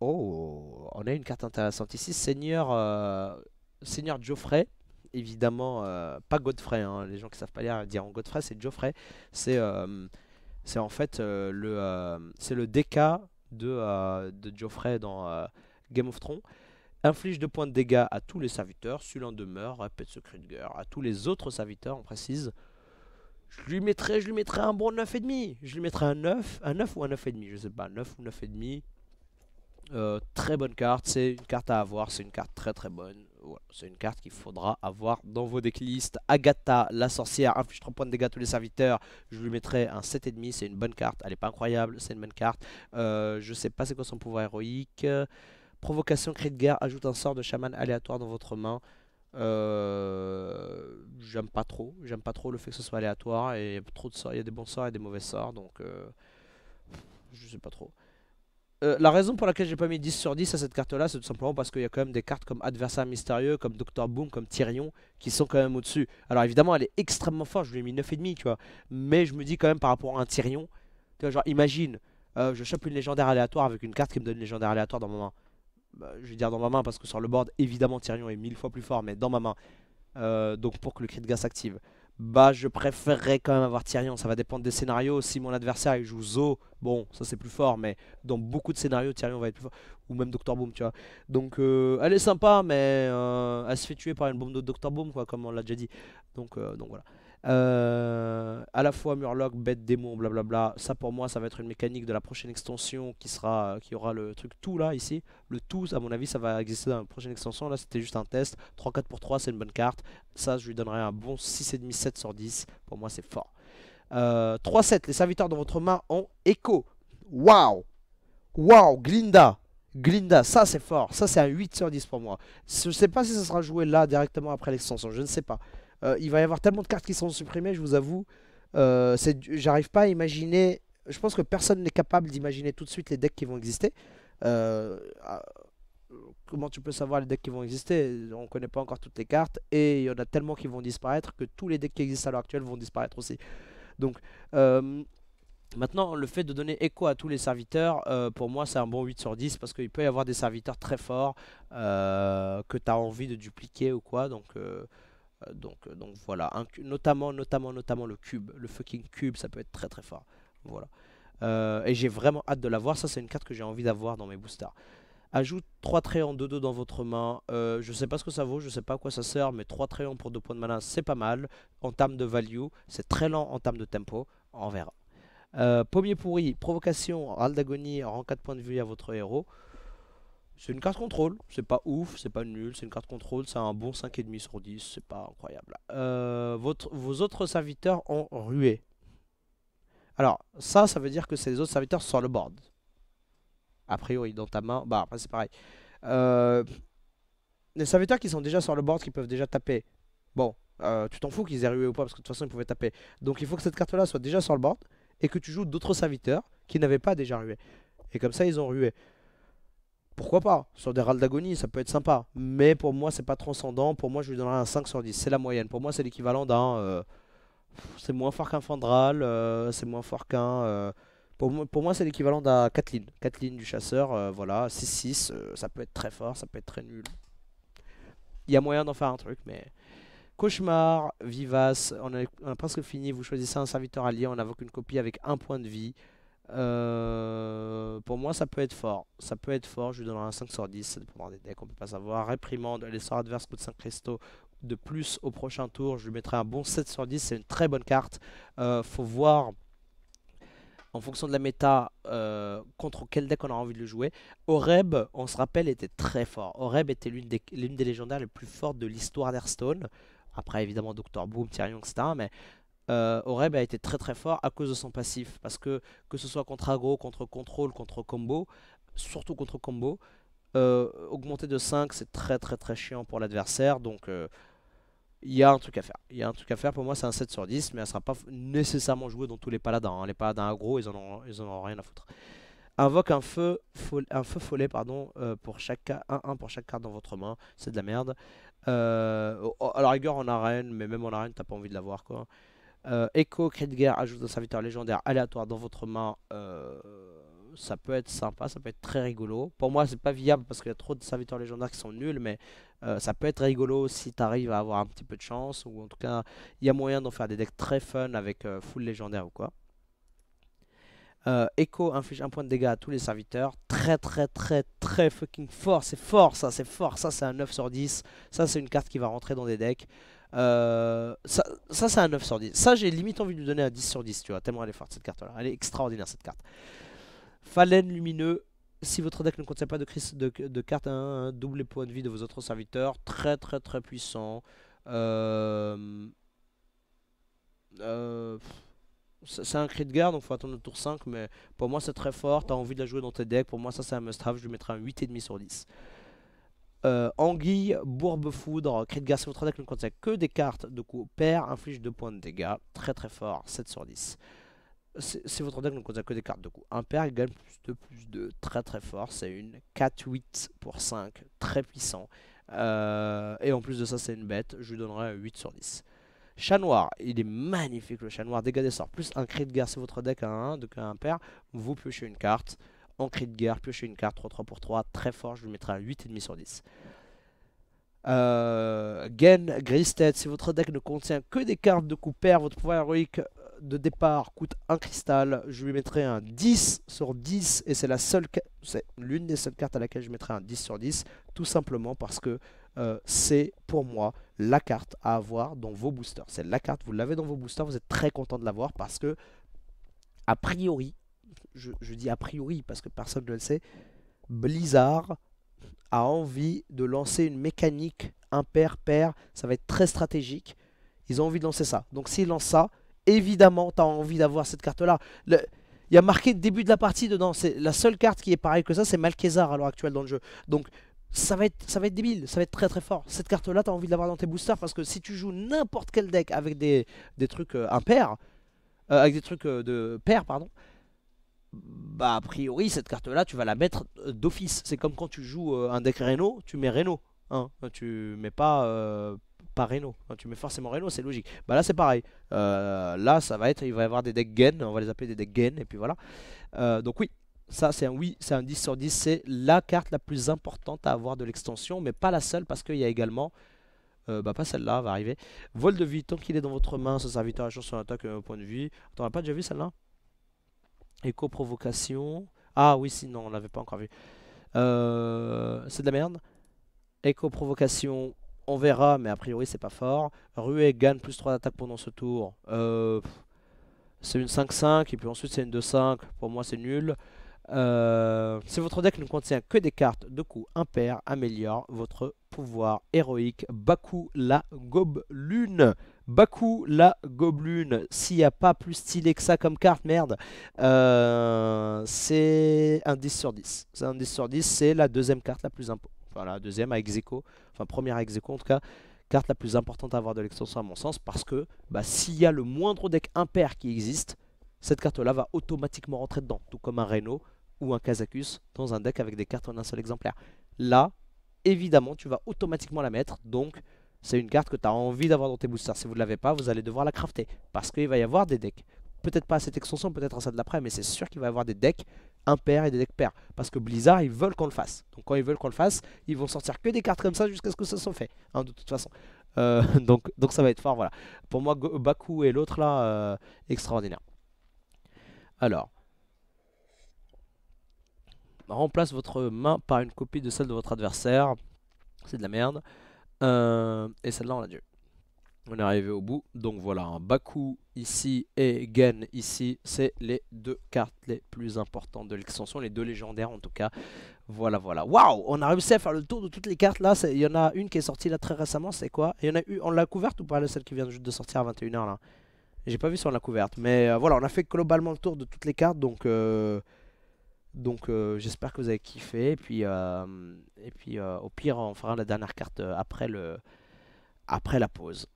Oh, on a une carte intéressante ici. Seigneur, euh, Seigneur Geoffrey. Évidemment, pas Godfrey. Hein. Les gens qui savent pas lire diront Godfrey, c'est Geoffrey. C'est c'est en fait euh, le, euh, c'est le DK de, euh, de Geoffrey dans Game of Thrones inflige 2 points de dégâts à tous les serviteurs, celui-là demeure, répète ce cri guerre, à tous les autres serviteurs, on précise. Je lui mettrai, je lui un bon 9,5. Je lui mettrai un 9, un 9 ou un 9,5, je sais pas, 9 ou 9,5. très bonne carte, c'est une carte à avoir, c'est une carte très très bonne c'est une carte qu'il faudra avoir dans vos decklists. Agatha, la sorcière, inflige 3 points de dégâts à tous les serviteurs. Je lui mettrai un 7,5, c'est une bonne carte. Elle n'est pas incroyable, c'est une bonne carte. Euh, je sais pas c'est quoi son pouvoir héroïque. Provocation, cri de guerre, ajoute un sort de chaman aléatoire dans votre main. Euh, j'aime pas trop, j'aime pas trop le fait que ce soit aléatoire et trop de sorts, il y a des bons sorts et des mauvais sorts donc euh, je sais pas trop. Euh, la raison pour laquelle j'ai pas mis 10 sur 10 à cette carte là c'est tout simplement parce qu'il y a quand même des cartes comme Adversaire Mystérieux, comme Dr Boom, comme Tyrion qui sont quand même au dessus. Alors évidemment elle est extrêmement forte, je lui ai mis 9,5 tu vois, mais je me dis quand même par rapport à un Tyrion, tu vois genre imagine, euh, je chope une légendaire aléatoire avec une carte qui me donne une légendaire aléatoire dans ma main. Bah, je vais dire dans ma main parce que sur le board évidemment Tyrion est mille fois plus fort mais dans ma main. Euh, donc pour que le crit de gars s'active bah je préférerais quand même avoir Tyrion. Ça va dépendre des scénarios. Si mon adversaire il joue Zo, bon, ça c'est plus fort, mais dans beaucoup de scénarios, Tyrion va être plus fort. Ou même dr Boom, tu vois. Donc euh, elle est sympa, mais euh, elle se fait tuer par une bombe de dr Boom, quoi, comme on l'a déjà dit. Donc, euh, donc voilà. A euh, à la fois Murloc, bête, démon, blablabla. Ça pour moi, ça va être une mécanique de la prochaine extension qui sera, qui aura le truc tout là ici. Le tout, à mon avis, ça va exister dans la prochaine extension. Là, c'était juste un test. 3-4 pour 3, c'est une bonne carte. Ça, je lui donnerai un bon 6,5, 7 sur 10. Pour moi, c'est fort. 3-7, euh, les serviteurs dans votre main ont écho. Waouh! Waouh, Glinda! Glinda, ça c'est fort, ça c'est un 8 sur 10 pour moi. Je ne sais pas si ça sera joué là directement après l'extension, je ne sais pas. Euh, il va y avoir tellement de cartes qui sont supprimées, je vous avoue. Euh, j'arrive pas à imaginer. Je pense que personne n'est capable d'imaginer tout de suite les decks qui vont exister. Euh, ah, comment tu peux savoir les decks qui vont exister On connaît pas encore toutes les cartes et il y en a tellement qui vont disparaître que tous les decks qui existent à l'heure actuelle vont disparaître aussi. Donc maintenant, le fait de donner écho à tous les serviteurs, pour moi c'est un bon 8 sur 10 parce qu'il peut y avoir des serviteurs très forts que tu as envie de dupliquer ou quoi. Donc euh, donc, euh, donc voilà, notamment, notamment, notamment le cube, le fucking cube, ça peut être très très fort. Voilà. Euh, et j'ai vraiment hâte de l'avoir, ça c'est une carte que j'ai envie d'avoir dans mes boosters. Ajoute 3 trayons de 2 dans votre main, je je sais pas ce que ça vaut, je sais pas à quoi ça sert, mais 3 trayons pour 2 points de malin, c'est pas mal. En termes de value, c'est très lent en termes de tempo, on verra. pommier pourri, provocation, râle d'agonie, rend 4 points de vie à votre héros. C'est une carte contrôle, c'est pas ouf, c'est pas nul, c'est une carte contrôle, c'est un bon 5,5 sur 10, c'est pas incroyable. Euh, votre, vos autres serviteurs ont rué. Alors, ça, ça veut dire que c'est les autres serviteurs sur le board. A priori, dans ta main, bah après c'est pareil. Euh, les serviteurs qui sont déjà sur le board, qui peuvent déjà taper, bon, euh, tu t'en fous qu'ils aient rué ou pas, parce que de toute façon ils pouvaient taper. Donc il faut que cette carte-là soit déjà sur le board, et que tu joues d'autres serviteurs qui n'avaient pas déjà rué. Et comme ça, ils ont rué pourquoi pas Sur des râles d'agonie, ça peut être sympa. Mais pour moi, c'est pas transcendant. Pour moi, je lui donnerai un 5 sur 10. C'est la moyenne. Pour moi, c'est l'équivalent d'un. Euh, c'est moins fort qu'un Fandral. Euh, c'est moins fort qu'un. Euh, pour, moi, c'est l'équivalent d'un Kathleen. Kathleen du chasseur, voilà. 6-6. ça peut être très fort, ça peut être très nul. Il y a moyen d'en faire un truc, mais. Cauchemar, Vivace, on a, on a presque fini. Vous choisissez un serviteur allié, on invoque une copie avec un point de vie. Euh, pour moi, ça peut être fort. Ça peut être fort. Je lui donnerai un 5 sur 10. Ça dépend des decks. On peut pas savoir. Réprimande. L'essor adverse de 5 cristaux de plus au prochain tour. Je lui mettrai un bon 7 sur 10. C'est une très bonne carte. Euh, faut voir en fonction de la méta euh, contre quel deck on a envie de le jouer. Oreb, on se rappelle, était très fort. Oreb était l'une des, légendaires les plus fortes de l'histoire d'airstone Après, évidemment, Doctor Boom, Tyrion, etc. Mais euh, a été très très fort à cause de son passif. Parce que que ce soit contre aggro, contre contrôle, contre combo, surtout contre combo, euh, augmenter de 5 c'est très très très chiant pour l'adversaire. Donc euh, il y a un truc à faire. Il y a un truc à faire. Pour moi c'est un 7 sur 10, mais elle sera pas nécessairement jouée dans tous les paladins. Hein. Les paladins aggro, ils en, ont, ils ont rien à foutre. Invoque un feu, un feu follet pardon, euh, pour chaque 1-1 pour chaque carte dans votre main, c'est de la merde. Euh, la rigueur en arène, mais même en arène, t'as pas envie de l'avoir quoi. Euh, Echo, crit guerre, ajoute un serviteur légendaire aléatoire dans votre main. Euh, ça peut être sympa, ça peut être très rigolo. Pour moi, c'est pas viable parce qu'il y a trop de serviteurs légendaires qui sont nuls, mais euh, ça peut être rigolo si tu arrives à avoir un petit peu de chance. Ou en tout cas, il y a moyen d'en faire des decks très fun avec full légendaire ou quoi. Euh, Echo inflige un point de dégâts à tous les serviteurs. Très très très très fucking fort. C'est fort ça, c'est fort. Ça c'est un 9 sur 10. Ça c'est une carte qui va rentrer dans des decks. Euh, ça, c'est un 9 sur 10. Ça j'ai limite envie de lui donner un 10 sur 10, tu vois. Tellement elle est forte cette carte là. Elle est extraordinaire cette carte. Phalène lumineux. Si votre deck ne contient pas de, de, de carte, un, hein, hein, double points de vie de vos autres serviteurs. Très très très puissant. Euh... euh c'est un cri de guerre donc faut attendre le tour 5, mais pour moi c'est très fort, t'as envie de la jouer dans tes decks, pour moi ça c'est un must-have, je lui mettrai un 8,5 sur 10. Euh, anguille, bourbe foudre, cri de guerre si votre deck ne contient que des cartes de coup pair, inflige 2 points de dégâts, très très fort, 7 sur 10. Si, votre deck ne contient que des cartes de coup un il gagne plus 2, plus 2, très très fort, c'est une 4-8 pour 5, très puissant. Euh, et en plus de ça c'est une bête, je lui donnerai un 8 sur 10. Chat noir, il est magnifique le chat noir. Dégâts des sorts, plus un cri de guerre si votre deck a un, donc un père Vous piochez une carte. En cri de guerre, piochez une carte 3-3 pour 3. Très fort, je lui mettrai un 8,5 sur 10. Euh, Gain, Gristed, si votre deck ne contient que des cartes de coup pair, votre pouvoir héroïque de départ coûte un cristal, je lui mettrai un 10 sur 10 et c'est la seule c'est l'une des seules cartes à laquelle je mettrai un 10 sur 10 tout simplement parce que euh, c'est pour moi la carte à avoir dans vos boosters. C'est la carte, vous l'avez dans vos boosters, vous êtes très content de l'avoir parce que, a priori, je, dis a priori parce que personne ne le sait, Blizzard a envie de lancer une mécanique impair-pair, ça va être très stratégique. Ils ont envie de lancer ça. Donc s'ils lancent ça, évidemment, tu as envie d'avoir cette carte-là. Il y a marqué début de la partie dedans. la seule carte qui est pareille que ça, c'est Mal'Kezar à l'heure actuelle dans le jeu. Donc ça va, être, ça va débile, ça va être très très fort. Cette carte là, t'as envie de l'avoir dans tes boosters parce que si tu joues n'importe quel deck avec des, des trucs euh, impairs, euh, avec des trucs euh, de pair, pardon, bah a priori cette carte là, tu vas la mettre d'office. C'est comme quand tu joues un deck Reno, tu mets Reno, hein, tu mets pas pas Reno. Hein. Tu mets forcément Reno, c'est logique. Bah là, c'est pareil. là, ça va être, il va y avoir des decks gain, on va les appeler des decks gain, et puis voilà. donc oui, ça, c'est un oui, c'est un 10 sur 10. C'est la carte la plus importante à avoir de l'extension, mais pas la seule parce qu'il y a également... Euh, bah pas celle-là, va arriver. Vol de vie, tant qu'il est dans votre main, ce serviteur à sur l'attaque euh, au point de vie Attends, on pas déjà vu celle-là Éco-provocation. Ah oui, sinon non, on l'avait pas encore vu. Euh, c'est de la merde. Éco-provocation, on verra, mais a priori c'est pas fort. et gagne plus 3 d'attaque pendant ce tour. c'est une 5-5, et puis ensuite c'est une 2-5. Pour moi c'est nul. Euh, si votre deck ne contient que des cartes de coups impair, améliore votre pouvoir héroïque Baku la Gobelune. Baku la Gobelune. S'il n'y a pas plus stylé que ça comme carte, merde. Euh, c'est un 10 sur 10. C'est un 10 sur 10, c'est la deuxième carte la plus importante. voilà la deuxième à Execo. Enfin, première à Execo en tout cas carte la plus importante à avoir de l'extension à mon sens parce que bah, s'il y a le moindre deck impair qui existe, cette carte là va automatiquement rentrer dedans, tout comme un Reno ou un Kazakus dans un deck avec des cartes en un seul exemplaire. Là, évidemment, tu vas automatiquement la mettre, donc c'est une carte que tu as envie d'avoir dans tes boosters. Si vous ne l'avez pas, vous allez devoir la crafter, parce qu'il va y avoir des decks. Peut-être pas à cette extension, peut-être à ça de l'après, mais c'est sûr qu'il va y avoir des decks impairs et des decks pairs, parce que Blizzard, ils veulent qu'on le fasse. Donc quand ils veulent qu'on le fasse, ils vont sortir que des cartes comme ça jusqu'à ce que ça soit fait, hein, de toute façon. Euh, donc, donc ça va être fort, voilà. Pour moi, Baku et l'autre là, euh, extraordinaire. Alors, remplace votre main par une copie de celle de votre adversaire. C'est de la merde. Euh, et celle-là, on l'a dû. On est arrivé au bout. Donc voilà, hein. Baku ici et Gen ici. C'est les deux cartes les plus importantes de l'extension. Les deux légendaires en tout cas. Voilà, voilà. Waouh On a réussi à faire le tour de toutes les cartes là. Il y en a une qui est sortie là très récemment. C'est quoi y en a eu, On l'a couverte ou pas celle qui vient juste de sortir à 21h là J'ai pas vu si on l'a couverte. Mais euh, voilà, on a fait globalement le tour de toutes les cartes. Donc... Euh donc euh, j'espère que vous avez kiffé. Et puis, euh, et puis euh, au pire, on fera la dernière carte après, le, après la pause.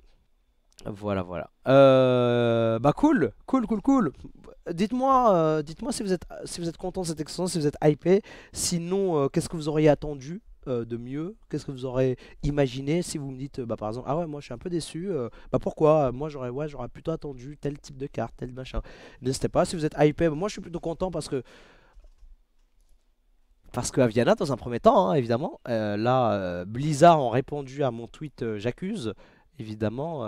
Voilà, voilà. bah cool, cool, cool, cool. Dites-moi dites si, vous êtes, si vous êtes content de cette extension, si vous êtes hypé. Sinon, qu'est-ce que vous auriez attendu de mieux Qu'est-ce que vous auriez imaginé si vous me dites, bah, par exemple, ah ouais, moi je suis un peu déçu, bah pourquoi Moi j'aurais ouais, j'aurais plutôt attendu tel type de carte, tel machin. N'hésitez pas, si vous êtes hypé, moi je suis plutôt content parce que parce que dans un premier temps, hein, évidemment, euh, là, euh, Blizzard ont répondu à mon tweet euh, J'accuse, évidemment,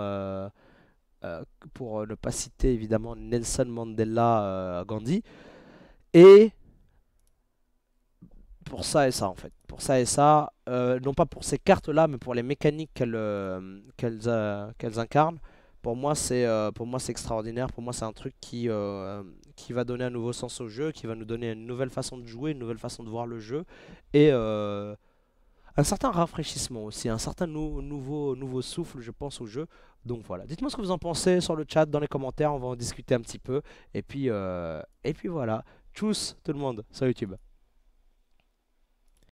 pour ne pas citer évidemment Nelson Mandela Gandhi. Et pour ça et ça, en fait. Pour ça et ça, non pas pour ces cartes-là, mais pour les mécaniques qu'elles incarnent. Pour moi, c'est extraordinaire. Pour moi, c'est un truc qui qui va donner un nouveau sens au jeu, qui va nous donner une nouvelle façon de jouer, une nouvelle façon de voir le jeu, et euh, un certain rafraîchissement aussi, un certain nouveau, nouveau souffle, je pense, au jeu. Donc voilà, dites-moi ce que vous en pensez sur le chat, dans les commentaires, on va en discuter un petit peu, et puis, euh, et puis voilà, tchuss tout le monde sur YouTube.